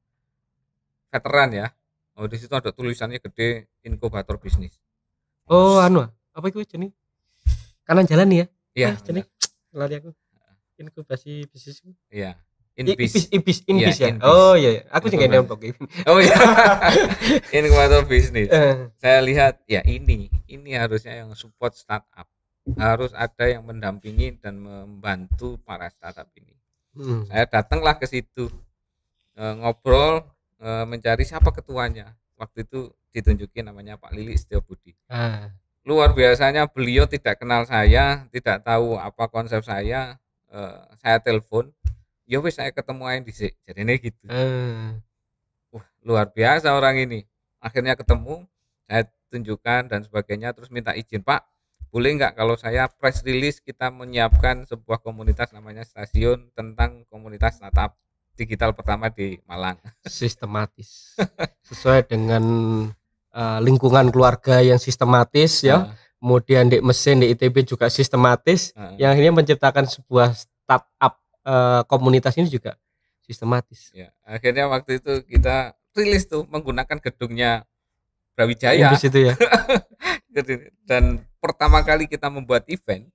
veteran ya. Oh, di situ ada tulisannya gede inkubator bisnis. Oh, anu apa itu jenis? Kanan jalan nih ya? Iya. Eh, jenis lari aku. Inkubasi bisnis. Iya, iya. Inbis. Ya? Inbis, ya. Oh iya, iya. aku juga nembok Oh iya. Inkubator bisnis. Eh. Saya lihat ya ini, ini harusnya yang support startup harus ada yang mendampingi dan membantu para startup ini. Hmm. Saya datanglah ke situ e, ngobrol e, mencari siapa ketuanya. Waktu itu ditunjukin namanya Pak Lili Setio Budi. Ah. Luar biasanya beliau tidak kenal saya, tidak tahu apa konsep saya. E, saya telepon, ya wis saya ketemu aja di sini. Jadi ini gitu. Hmm. Wah, luar biasa orang ini. Akhirnya ketemu, saya tunjukkan dan sebagainya terus minta izin, Pak, boleh nggak kalau saya press release kita menyiapkan sebuah komunitas namanya stasiun tentang komunitas startup digital pertama di Malang sistematis sesuai dengan uh, lingkungan keluarga yang sistematis ya uh. kemudian di mesin di ITB juga sistematis uh. yang akhirnya menciptakan sebuah startup uh, eh, komunitas ini juga sistematis ya akhirnya waktu itu kita rilis tuh menggunakan gedungnya Brawijaya itu ya dan pertama kali kita membuat event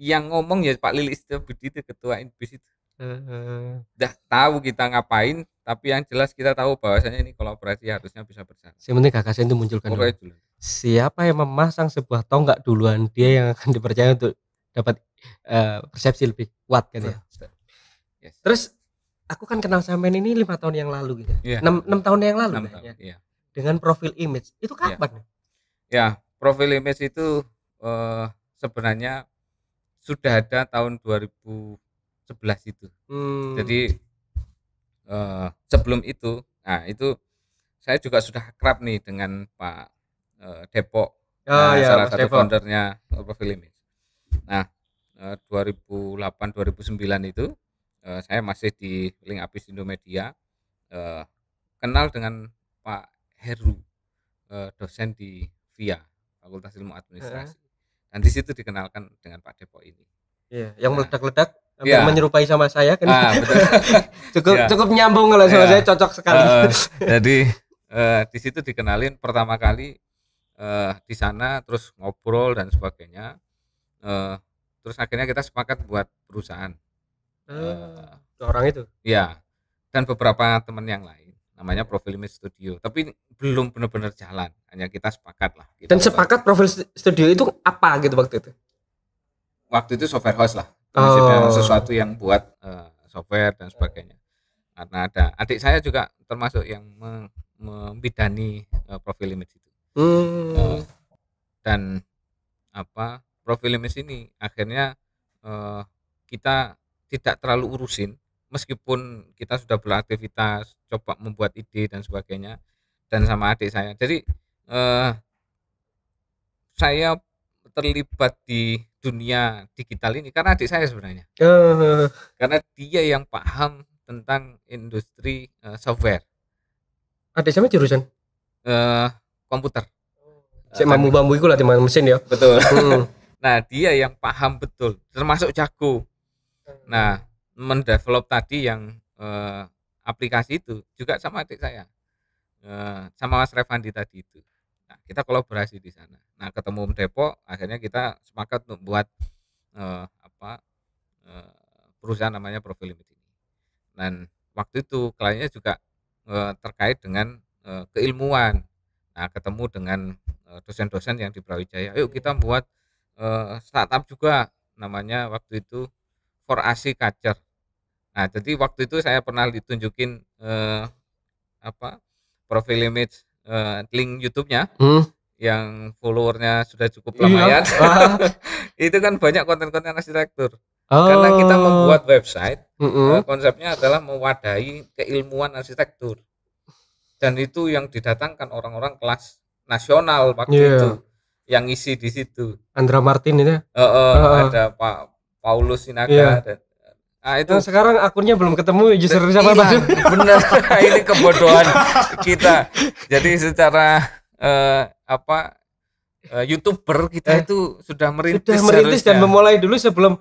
yang ngomong ya Pak Lilis itu itu ketua Inbis itu udah tahu kita ngapain tapi yang jelas kita tahu bahwasanya ini kolaborasi harusnya bisa berjalan yang penting gagasan itu munculkan dulu. siapa yang memasang sebuah tonggak duluan dia yang akan dipercaya untuk dapat uh, persepsi lebih kuat kan ya yes. terus aku kan kenal sampean ini lima tahun yang lalu gitu yeah. Iya. tahun yang lalu tahun, ya. yeah. dengan profil image itu kapan yeah. ya profil image itu uh, sebenarnya sudah ada tahun 2011 itu. Hmm. Jadi uh, sebelum itu, nah itu saya juga sudah kerap nih dengan Pak uh, Depok, oh, nah, iya, salah Mas satu Depok. foundernya Profil Image. Nah, uh, 2008-2009 itu uh, saya masih di Link Abis Indomedia, uh, kenal dengan Pak Heru, uh, dosen di VIA, Fakultas Ilmu Administrasi dan di situ dikenalkan dengan Pak Depo ini Iya, yang nah. meledak-ledak ya. menyerupai sama saya kan ah, betul. cukup ya. cukup nyambung lah sama ya. saya cocok sekali uh, jadi uh, di situ dikenalin pertama kali uh, di sana terus ngobrol dan sebagainya uh, terus akhirnya kita sepakat buat perusahaan uh, orang itu Iya, dan beberapa teman yang lain namanya Profil Image Studio tapi belum benar-benar jalan hanya kita sepakat lah kita gitu. dan sepakat Profil Studio itu apa gitu waktu itu waktu itu software house lah oh. sesuatu yang buat uh, software dan sebagainya karena ada adik saya juga termasuk yang membidani uh, profil image itu hmm. uh, dan apa profil image ini akhirnya uh, kita tidak terlalu urusin meskipun kita sudah beraktivitas coba membuat ide dan sebagainya dan sama adik saya jadi eh, saya terlibat di dunia digital ini karena adik saya sebenarnya uh. karena dia yang paham tentang industri uh, software adik saya jurusan uh, komputer saya oh. uh, mampu bambu itu lah teman mesin ya betul hmm. nah dia yang paham betul termasuk jago hmm. nah mendevelop tadi yang eh, aplikasi itu juga sama adik saya eh, sama Mas Revandi tadi itu nah kita kolaborasi di sana nah ketemu Depok akhirnya kita sepakat untuk buat eh, apa perusahaan namanya Limit ini dan waktu itu kliennya juga terkait dengan keilmuan nah ketemu dengan dosen-dosen yang di Brawijaya yuk kita buat startup juga namanya waktu itu for asi kacer Nah, jadi waktu itu saya pernah ditunjukin eh, apa profil image eh, link YouTube-nya hmm. yang followernya sudah cukup lumayan. Iya. Ya. Ah. itu kan banyak konten-konten arsitektur. Oh. Karena kita oh. membuat website, mm -hmm. konsepnya adalah mewadahi keilmuan arsitektur. Dan itu yang didatangkan orang-orang kelas nasional waktu yeah. itu yang isi di situ. Andra Martin ini. Uh, uh, uh. Ada Pak Paulus Sinaga yeah. dan Ah, nah, itu sekarang akunnya belum ketemu justru siapa iya, benar ini kebodohan kita. Jadi secara uh, apa uh, youtuber kita eh, itu sudah merintis, sudah merintis dan memulai dulu sebelum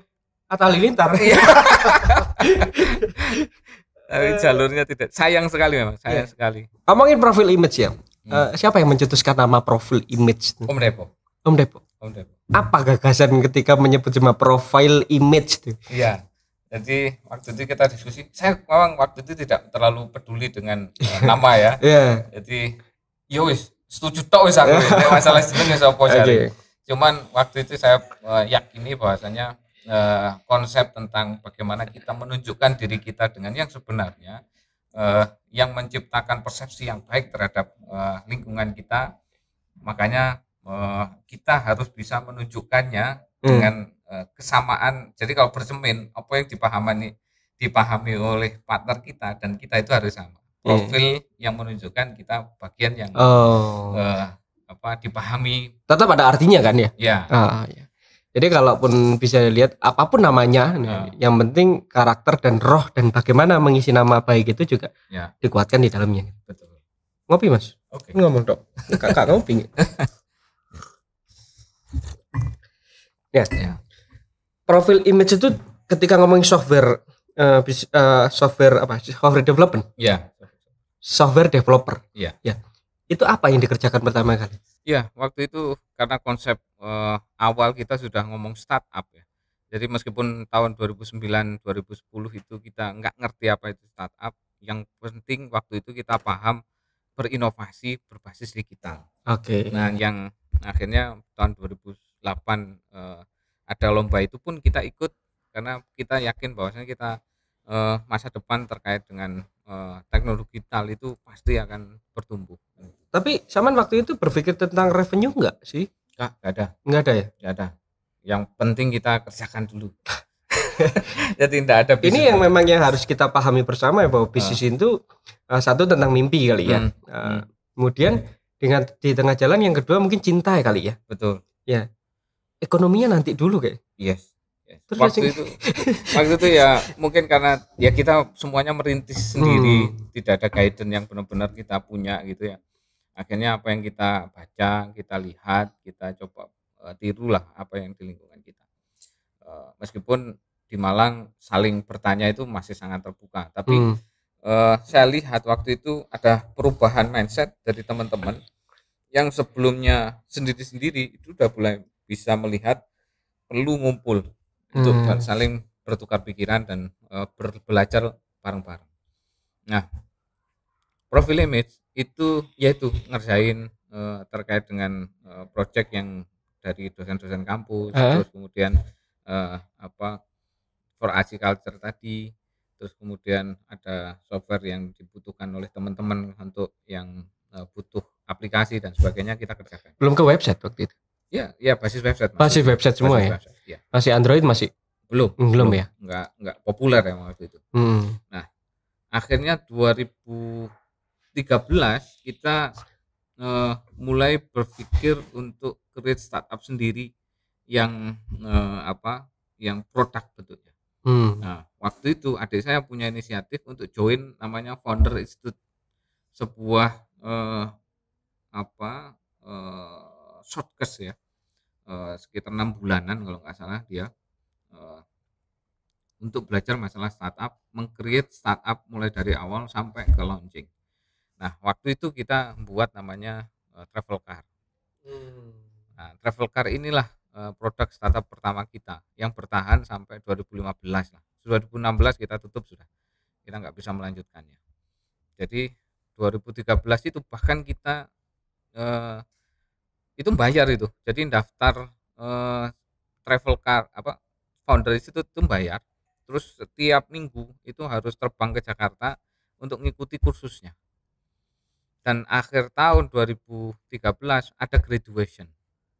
Atalilintar. Iya. Tapi jalurnya tidak sayang sekali memang, sayang Iya. sekali. Ngomongin profil image ya. Hmm. Eh, siapa yang mencetuskan nama profil image? Om Depo, Om Depo. Om Depo. Apa gagasan ketika menyebut cuma profil image itu Iya jadi waktu itu kita diskusi saya memang waktu itu tidak terlalu peduli dengan uh, nama ya yeah. jadi yowis ya setuju tau wis aku masalah jeneng wis apa cuman waktu itu saya uh, yakini bahwasanya uh, konsep tentang bagaimana kita menunjukkan diri kita dengan yang sebenarnya uh, yang menciptakan persepsi yang baik terhadap uh, lingkungan kita makanya uh, kita harus bisa menunjukkannya hmm. dengan Eh, kesamaan. Jadi kalau bersemin, apa yang dipahami dipahami oleh partner kita dan kita itu harus sama. Profil hmm. yang menunjukkan kita bagian yang oh. uh, apa dipahami. Tetap ada artinya kan ya? Ya. Ah, ah iya. Jadi kalaupun bisa dilihat apapun namanya, ya. yang penting karakter dan roh dan bagaimana mengisi nama baik itu juga ya. dikuatkan di dalamnya. Betul. Ngopi mas? Oke. Okay. Ngomong dong. Kakak ngopi pingin. ya. ya profil image itu ketika ngomongin software uh, uh, software apa software development ya yeah. software developer iya. ya yeah. yeah. itu apa yang dikerjakan pertama kali ya waktu itu karena konsep uh, awal kita sudah ngomong startup ya jadi meskipun tahun 2009 2010 itu kita nggak ngerti apa itu startup yang penting waktu itu kita paham berinovasi berbasis digital oke okay. nah yang akhirnya tahun 2008 eh, ada lomba itu pun kita ikut karena kita yakin bahwasanya kita uh, masa depan terkait dengan uh, teknologi digital itu pasti akan bertumbuh. Tapi zaman waktu itu berpikir tentang revenue enggak sih? Enggak, enggak ada. Enggak ada ya? Enggak ada. Yang penting kita kerjakan dulu. Jadi tidak ada bisnis. Ini yang memang yang harus kita pahami bersama ya bahwa bisnis uh. itu uh, satu tentang mimpi kali ya. Hmm. Uh, hmm. Kemudian hmm. dengan di tengah jalan yang kedua mungkin cinta ya kali ya. Betul. Ya ekonominya nanti dulu kayak yes Terus waktu itu waktu itu ya mungkin karena ya kita semuanya merintis sendiri hmm. tidak ada guidance yang benar-benar kita punya gitu ya akhirnya apa yang kita baca kita lihat kita coba uh, eh, tirulah apa yang di lingkungan kita uh, meskipun di Malang saling bertanya itu masih sangat terbuka tapi hmm. uh, saya lihat waktu itu ada perubahan mindset dari teman-teman yang sebelumnya sendiri-sendiri itu udah mulai bisa melihat perlu ngumpul hmm. untuk saling bertukar pikiran dan uh, belajar bareng-bareng. Nah, profil image itu yaitu ngerjain e, terkait dengan e, project yang dari dosen-dosen kampus, uh. terus kemudian e, apa for Asia culture tadi, terus kemudian ada software yang dibutuhkan oleh teman-teman untuk yang e, butuh aplikasi dan sebagainya kita kerjakan. Belum ke website waktu itu? Ya, ya basis website. Basis masih website semua basis ya? Website, ya. Masih Android masih? Belum. Hmm, belum, belum ya? Enggak enggak populer ya waktu itu. Hmm. Nah, akhirnya 2013 kita uh, mulai berpikir untuk create startup sendiri yang uh, apa? yang produk bentuknya. Hmm. Nah, waktu itu adik saya punya inisiatif untuk join namanya Founder Institute sebuah uh, apa uh, shortcase ya uh, sekitar enam bulanan kalau nggak salah dia uh, untuk belajar masalah startup, mengcreate startup mulai dari awal sampai ke launching. Nah waktu itu kita buat namanya uh, travel car. Hmm. Nah, travel car inilah uh, produk startup pertama kita yang bertahan sampai 2015 lah. 2016 kita tutup sudah, kita nggak bisa melanjutkannya. Jadi 2013 itu bahkan kita eh, itu bayar itu jadi daftar eh, travel car apa founder itu itu bayar terus setiap minggu itu harus terbang ke Jakarta untuk mengikuti kursusnya dan akhir tahun 2013 ada graduation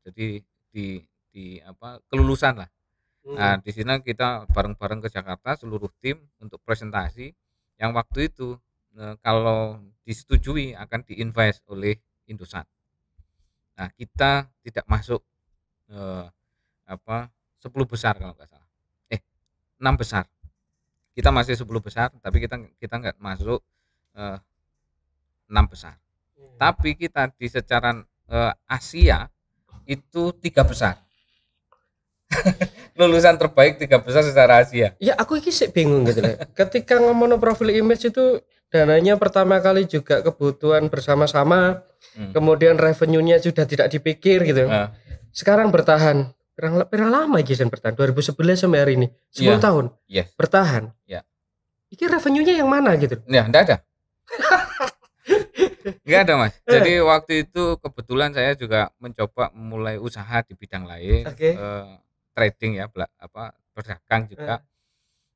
jadi di di apa kelulusan lah hmm. nah di sini kita bareng-bareng ke Jakarta seluruh tim untuk presentasi yang waktu itu eh, kalau disetujui akan diinvest oleh Indosat Nah, kita tidak masuk eh, apa 10 besar kalau nggak salah. Eh, 6 besar. Kita masih 10 besar, tapi kita kita nggak masuk eh, 6 besar. Hmm. Tapi kita di secara eh, Asia itu tiga besar. lulusan terbaik tiga besar secara Asia. Ya aku iki sih bingung gitu Ketika ngomong profil image itu dananya pertama kali juga kebutuhan bersama-sama hmm. kemudian revenue-nya sudah tidak dipikir gitu uh. sekarang bertahan perang, perang lama Jason bertahan 2011 sampai hari ini 10 yeah. Iya. tahun yeah. bertahan yeah. ini revenue-nya yang mana gitu ya enggak ada enggak ada mas eh. jadi waktu itu kebetulan saya juga mencoba memulai usaha di bidang lain okay. eh, trading ya apa berdagang juga uh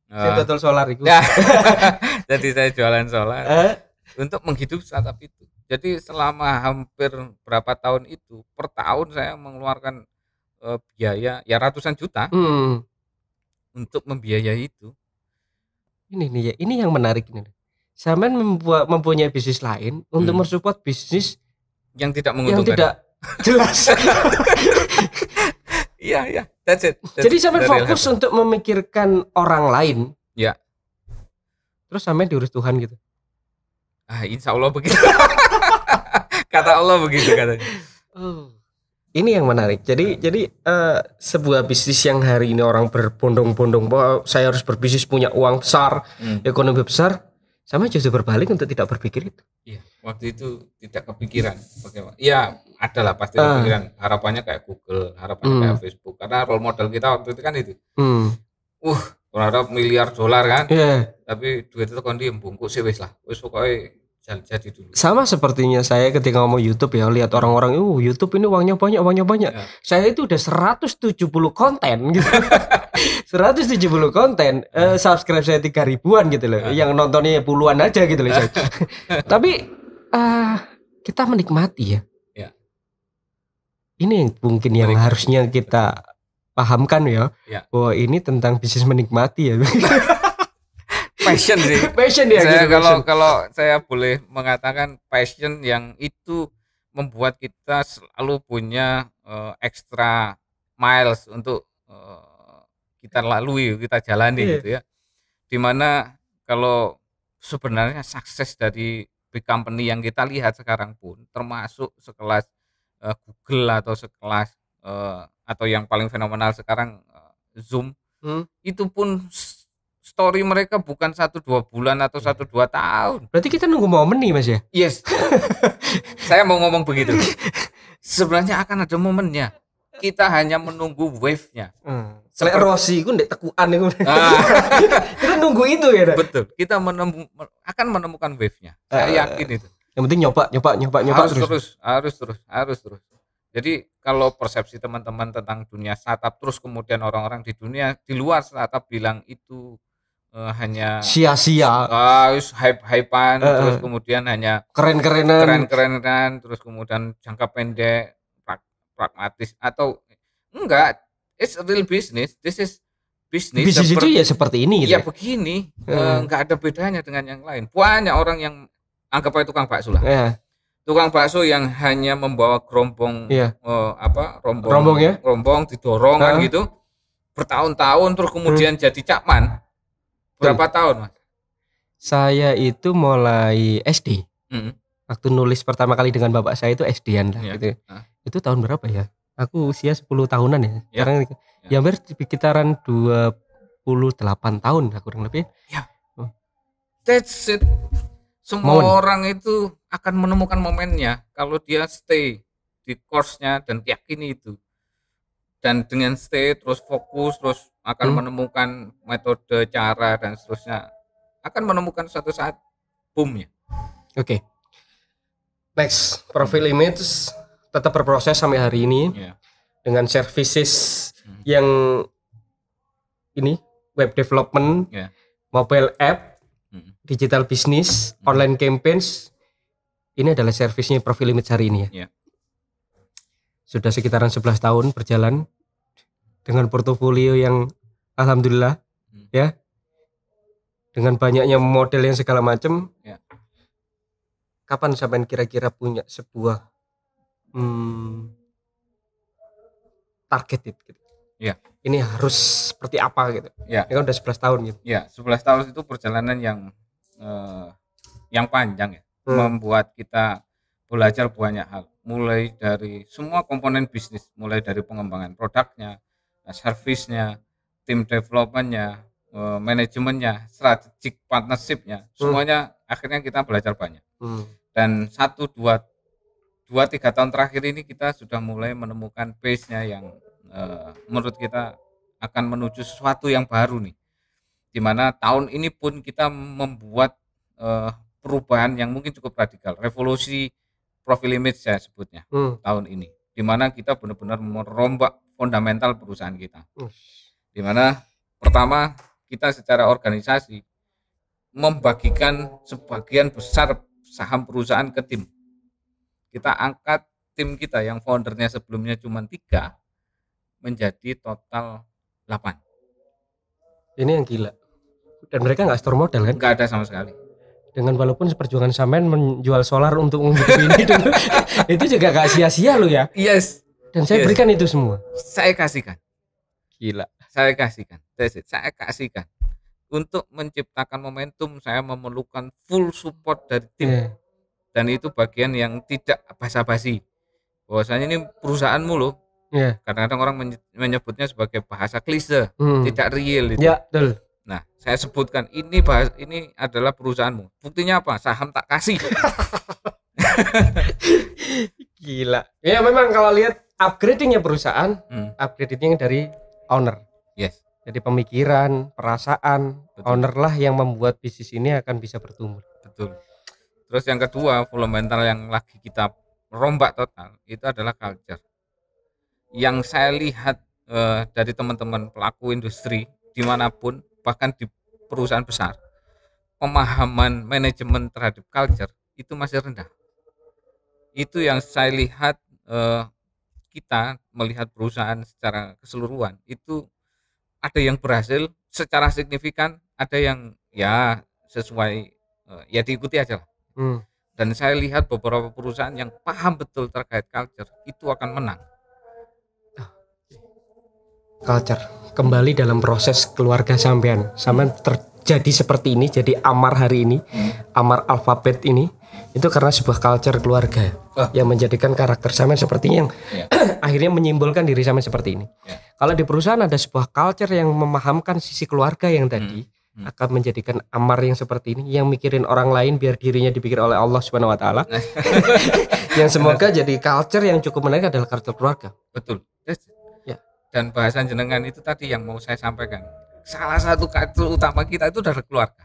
saya ah. total solar itu ya. jadi saya jualan solar uh. untuk menghidup startup itu jadi selama hampir berapa tahun itu per tahun saya mengeluarkan uh, biaya ya ratusan juta hmm. untuk membiayai itu ini nih ya ini yang menarik ini. Saya membuat mempunyai bisnis lain untuk hmm. mensupport bisnis yang tidak menguntungkan yang tidak jelas Iya, iya. That's it. That's Jadi sampai fokus untuk memikirkan orang lain. Ya. Terus sampai diurus Tuhan gitu. Ah, insya Allah begitu. Kata Allah begitu katanya. Oh. Ini yang menarik. Jadi, hmm. jadi uh, sebuah bisnis yang hari ini orang berbondong-bondong bahwa saya harus berbisnis punya uang besar, hmm. ekonomi besar, sama justru berbalik untuk tidak berpikir itu. Iya, waktu itu tidak kepikiran bagaimana. Iya, ada lah pasti uh. Ah. pikiran harapannya kayak Google, harapannya hmm. kayak Facebook. Karena role model kita waktu itu kan itu. Hmm. Uh, berharap miliar dolar kan. Yeah. Tapi duit itu kondi bungkus sih wis lah. Wis pokoknya jadi dulu. Sama sepertinya saya ketika ngomong YouTube ya lihat orang-orang, "Uh, YouTube ini uangnya banyak, uangnya banyak." Ya. Saya itu udah 170 konten gitu. 170 konten, uh, subscribe saya tiga ribuan gitu loh. Ya. Yang nontonnya puluhan aja gitu loh. Tapi uh, kita menikmati ya ini yang mungkin yang Mereka. harusnya kita pahamkan ya, ya. bahwa ini tentang bisnis menikmati ya. passion sih. passion dia. Ya, saya gitu, kalau passion. kalau saya boleh mengatakan passion yang itu membuat kita selalu punya uh, extra miles untuk uh, kita lalui, kita jalani yeah. gitu ya. Dimana kalau sebenarnya sukses dari big company yang kita lihat sekarang pun termasuk sekelas uh, Google atau sekelas uh, atau yang paling fenomenal sekarang uh, Zoom hmm? itu pun story mereka bukan satu dua bulan atau satu iya. dua tahun. Berarti kita nunggu momen nih mas ya? Yes. Saya mau ngomong begitu. Sebenarnya akan ada momennya. Kita hanya menunggu wave-nya. Hmm. Selek Rossi itu ndek tekuan itu. Ah. kita nunggu itu ya. Betul. Kita menemu akan menemukan wave-nya. Saya yakin itu yang penting nyoba nyoba nyoba nyoba harus terus. terus harus terus harus terus jadi kalau persepsi teman-teman tentang dunia startup terus kemudian orang-orang di dunia di luar startup bilang itu uh, hanya sia-sia uh, hype hypean uh, terus kemudian hanya keren-kerenan keren-kerenan terus kemudian jangka pendek pragmatis atau enggak it's a real business this is business bisnis itu ya seperti ini gitu ya, ya begini hmm. enggak ada bedanya dengan yang lain banyak orang yang anggap ah, aja tukang bakso lah. Yeah. Tukang bakso yang hanya membawa kerompong, yeah. Iya. uh, apa rombong rombong, ya? rombong didorong kan gitu bertahun-tahun terus kemudian hmm. jadi capman. Berapa Tuh. tahun, Mas? Saya itu mulai SD. Hmm. Waktu nulis pertama kali dengan bapak saya itu SD-an lah yeah. gitu. Uh. Itu tahun berapa ya? Aku usia 10 tahunan ya. Yeah. Sekarang yeah. ya hampir sekitaran delapan tahun kurang lebih. Ya. Yeah. Oh. That's it. Semua Momen. orang itu akan menemukan momennya kalau dia stay di course-nya dan yakini itu. Dan dengan stay terus fokus terus akan hmm. menemukan metode, cara dan seterusnya akan menemukan suatu saat boomnya. Oke. Okay. Next, profil image tetap berproses sampai hari ini yeah. dengan services hmm. yang ini web development, yeah. mobile app, digital business, hmm. online campaigns. Ini adalah servisnya Profil Image hari ini ya. Yeah. Sudah sekitaran 11 tahun berjalan dengan portofolio yang alhamdulillah hmm. ya. Dengan banyaknya model yang segala macam. Yeah. Kapan sampai kira-kira punya sebuah hmm, targeted gitu. Ya. Ini harus seperti apa gitu. Ya. Ini ya kan udah 11 tahun gitu. Ya, 11 tahun itu perjalanan yang uh, yang panjang ya, hmm. membuat kita belajar banyak hal, mulai dari semua komponen bisnis, mulai dari pengembangan produknya, servisnya, tim developmentnya, uh, manajemennya, strategic partnershipnya, hmm. semuanya hmm. akhirnya kita belajar banyak. Hmm. Dan satu dua dua tiga tahun terakhir ini kita sudah mulai menemukan base nya yang uh, menurut kita akan menuju sesuatu yang baru nih di mana tahun ini pun kita membuat uh, perubahan yang mungkin cukup radikal revolusi profil image saya sebutnya hmm. tahun ini di mana kita benar-benar merombak fundamental perusahaan kita di mana pertama kita secara organisasi membagikan sebagian besar saham perusahaan ke tim kita angkat tim kita yang foundernya sebelumnya cuma tiga menjadi total 8 ini yang gila dan mereka nggak store modal kan nggak ada sama sekali dengan walaupun perjuangan samen menjual solar untuk menghidupi ini itu juga gak sia-sia lo ya yes dan saya yes. berikan itu semua saya kasihkan gila saya kasihkan saya kasihkan untuk menciptakan momentum saya memerlukan full support dari tim yeah. dan itu bagian yang tidak basa-basi bahwasanya ini perusahaanmu loh Yeah. Kadang-kadang orang menyebutnya sebagai bahasa klise, hmm. tidak real itu. Ya, betul. Nah, saya sebutkan ini bahas ini adalah perusahaanmu. Buktinya apa? Saham tak kasih. Gila. Ya memang kalau lihat upgradingnya perusahaan, hmm. upgradingnya dari owner. Yes. Jadi pemikiran, perasaan, Betul. owner lah yang membuat bisnis ini akan bisa bertumbuh. Betul. Terus yang kedua, fundamental yang lagi kita rombak total itu adalah culture yang saya lihat uh, dari teman-teman pelaku industri dimanapun bahkan di perusahaan besar pemahaman manajemen terhadap culture itu masih rendah itu yang saya lihat uh, kita melihat perusahaan secara keseluruhan itu ada yang berhasil secara signifikan ada yang ya sesuai uh, ya diikuti aja lah hmm. dan saya lihat beberapa perusahaan yang paham betul terkait culture itu akan menang culture kembali dalam proses keluarga sampean sampean terjadi seperti ini jadi amar hari ini amar alfabet ini itu karena sebuah culture keluarga oh. yang menjadikan karakter sampean seperti ini yang yeah. Ya. akhirnya menyimbolkan diri sampean seperti ini yeah. kalau di perusahaan ada sebuah culture yang memahamkan sisi keluarga yang hmm. tadi mm. akan menjadikan amar yang seperti ini yang mikirin orang lain biar dirinya dipikir oleh Allah Subhanahu wa taala. Nah. yang semoga jadi culture yang cukup menarik adalah culture keluarga. Betul dan bahasan jenengan itu tadi yang mau saya sampaikan salah satu kartu utama kita itu adalah keluarga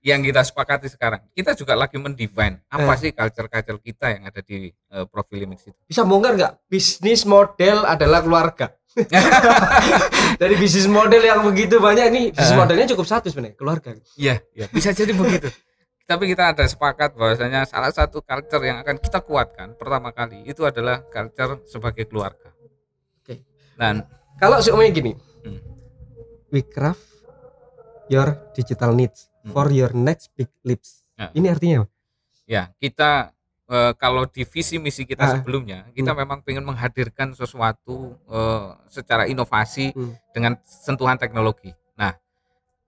yang kita sepakati sekarang kita juga lagi mendefine apa eh. sih culture-culture kita yang ada di uh, profil image itu bisa bongkar nggak bisnis model adalah keluarga dari bisnis model yang begitu banyak ini bisnis eh. modelnya cukup satu sebenarnya keluarga iya yeah, yeah. bisa jadi begitu tapi kita ada sepakat bahwasanya salah satu culture yang akan kita kuatkan pertama kali itu adalah culture sebagai keluarga dan nah, kalau seumpamanya gini, hmm. we craft your digital needs hmm. for your next big leaps. Ya. Ini artinya apa? Ya, kita e, kalau divisi misi kita ah. sebelumnya, kita hmm. memang ingin menghadirkan sesuatu e, secara inovasi hmm. dengan sentuhan teknologi. Nah,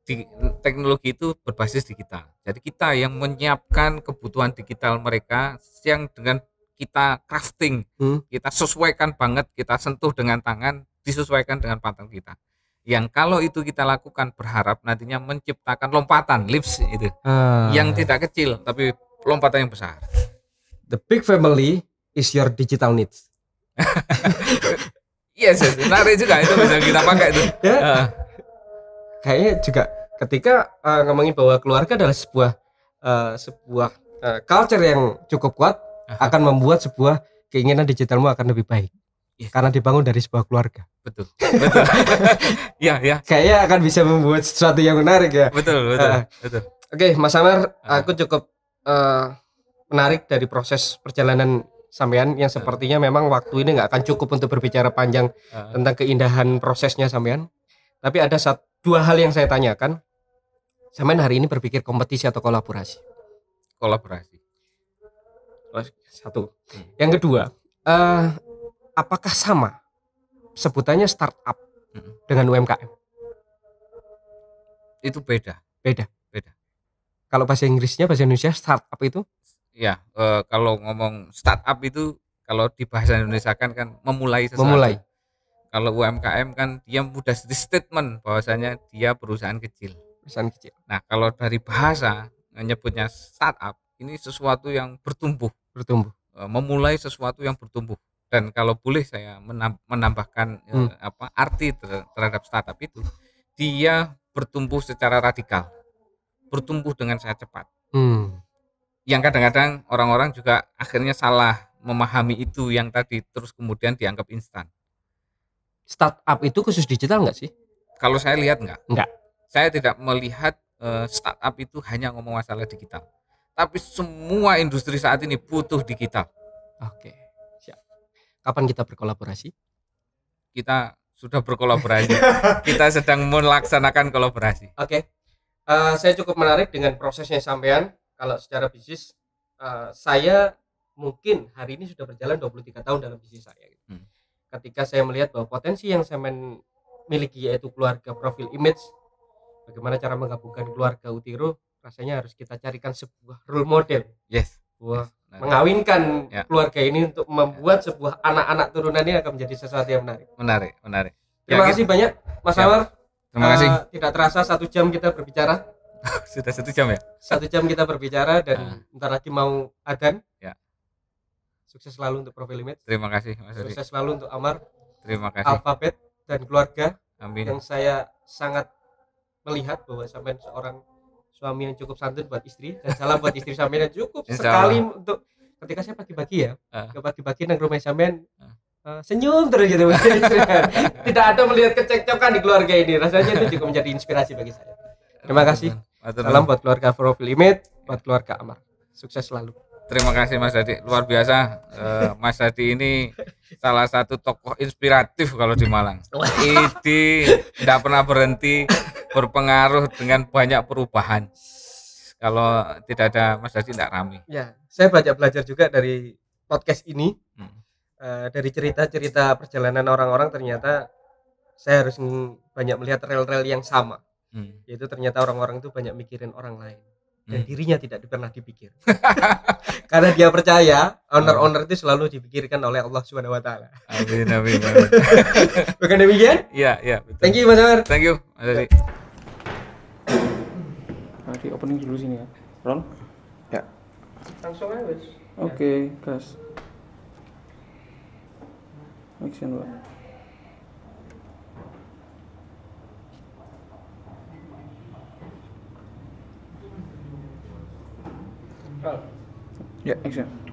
di, teknologi itu berbasis digital. Jadi kita yang menyiapkan kebutuhan digital mereka yang dengan kita crafting, hmm. kita sesuaikan banget, kita sentuh dengan tangan, disesuaikan dengan pantang kita. Yang kalau itu kita lakukan berharap nantinya menciptakan lompatan lips itu, hmm. yang tidak kecil tapi lompatan yang besar. The big family is your digital needs. yes, yes, menarik juga itu bisa kita pakai itu. Yeah. Ya. Uh. Kayaknya juga ketika uh, ngomongin bahwa keluarga adalah sebuah uh, sebuah uh, culture yang cukup kuat akan membuat sebuah keinginan digitalmu akan lebih baik ya. karena dibangun dari sebuah keluarga betul betul ya ya kayaknya akan bisa membuat sesuatu yang menarik ya betul betul uh, betul oke okay, mas Amar aku cukup uh, menarik dari proses perjalanan sampean yang sepertinya memang waktu ini nggak akan cukup untuk berbicara panjang tentang keindahan prosesnya sampean tapi ada satu dua hal yang saya tanyakan sampean hari ini berpikir kompetisi atau kolaborasi kolaborasi satu. Hmm. Yang kedua, uh, apakah sama sebutannya startup hmm. dengan UMKM? Itu beda. Beda. Beda. Kalau bahasa Inggrisnya bahasa Indonesia startup itu? Ya, uh, kalau ngomong startup itu kalau di bahasa Indonesia kan kan memulai sesuatu. Memulai. Kalau UMKM kan dia mudah di statement bahwasanya dia perusahaan kecil. Perusahaan kecil. Nah, kalau dari bahasa menyebutnya startup ini sesuatu yang bertumbuh bertumbuh eh, memulai sesuatu yang bertumbuh dan kalau boleh saya menambahkan eh, hmm. eh, apa arti ter terhadap startup itu dia bertumbuh secara radikal bertumbuh dengan sangat cepat hmm. yang kadang-kadang orang-orang juga akhirnya salah memahami itu yang tadi terus kemudian dianggap instan startup itu khusus digital nggak sih kalau saya lihat nggak nggak saya tidak melihat eh, startup itu hanya ngomong masalah digital tapi semua industri saat ini butuh digital. Oke, siap. Kapan kita berkolaborasi? Kita sudah berkolaborasi. kita sedang melaksanakan kolaborasi. Oke, uh, saya cukup menarik dengan prosesnya sampean. Kalau secara bisnis, uh, saya mungkin hari ini sudah berjalan 23 tahun dalam bisnis saya. Hmm. Ketika saya melihat bahwa potensi yang saya miliki yaitu keluarga profil image, bagaimana cara menggabungkan keluarga Utiro rasanya harus kita carikan sebuah role model yes sebuah nah, mengawinkan ya. keluarga ini untuk ya. membuat ya. sebuah anak-anak turunan ini akan menjadi sesuatu yang menarik menarik menarik terima ya, kasih gitu. banyak Mas ya. Awar terima uh, kasih eh, tidak terasa satu jam kita berbicara sudah satu jam ya satu jam kita berbicara dan uh. Ah. ntar lagi mau adan ya sukses selalu untuk profil limit terima kasih Mas Adi. selalu untuk Amar terima kasih alfabet dan keluarga Amin. yang saya sangat melihat bahwa sampai seorang suami yang cukup santun buat istri dan salam buat istri sampean yang cukup sekali untuk ketika saya pagi-pagi ya uh. pagi-pagi nang rumah sampean uh. Uh, senyum terus gitu tidak ada melihat kecekcokan di keluarga ini rasanya itu juga menjadi inspirasi bagi saya terima kasih salam buat keluarga Profil Limit, buat keluarga Amar sukses selalu Terima kasih Mas Dadi, luar biasa. Uh, Mas Dadi ini salah satu tokoh inspiratif kalau di Malang. ini tidak pernah berhenti berpengaruh dengan banyak perubahan. Kalau tidak ada Mas Dadi tidak ramai. Ya, saya banyak belajar juga dari podcast ini. Hmm. Uh, dari cerita-cerita perjalanan orang-orang ternyata saya harus banyak melihat rel-rel yang sama. Hmm. Yaitu ternyata orang-orang itu banyak mikirin orang lain dan hmm. dirinya tidak pernah dipikir. Karena dia percaya owner-owner itu selalu dipikirkan oleh Allah Subhanahu wa taala. Amin amin. amin. Bukan demikian? Iya, iya, betul. Thank you Mas Amar. Thank you Mas Ari. Nah, di opening dulu sini ya. Ron? Ya. Langsung aja, Oke, okay, gas. Action, Pak. Oh. Yeah, exactly.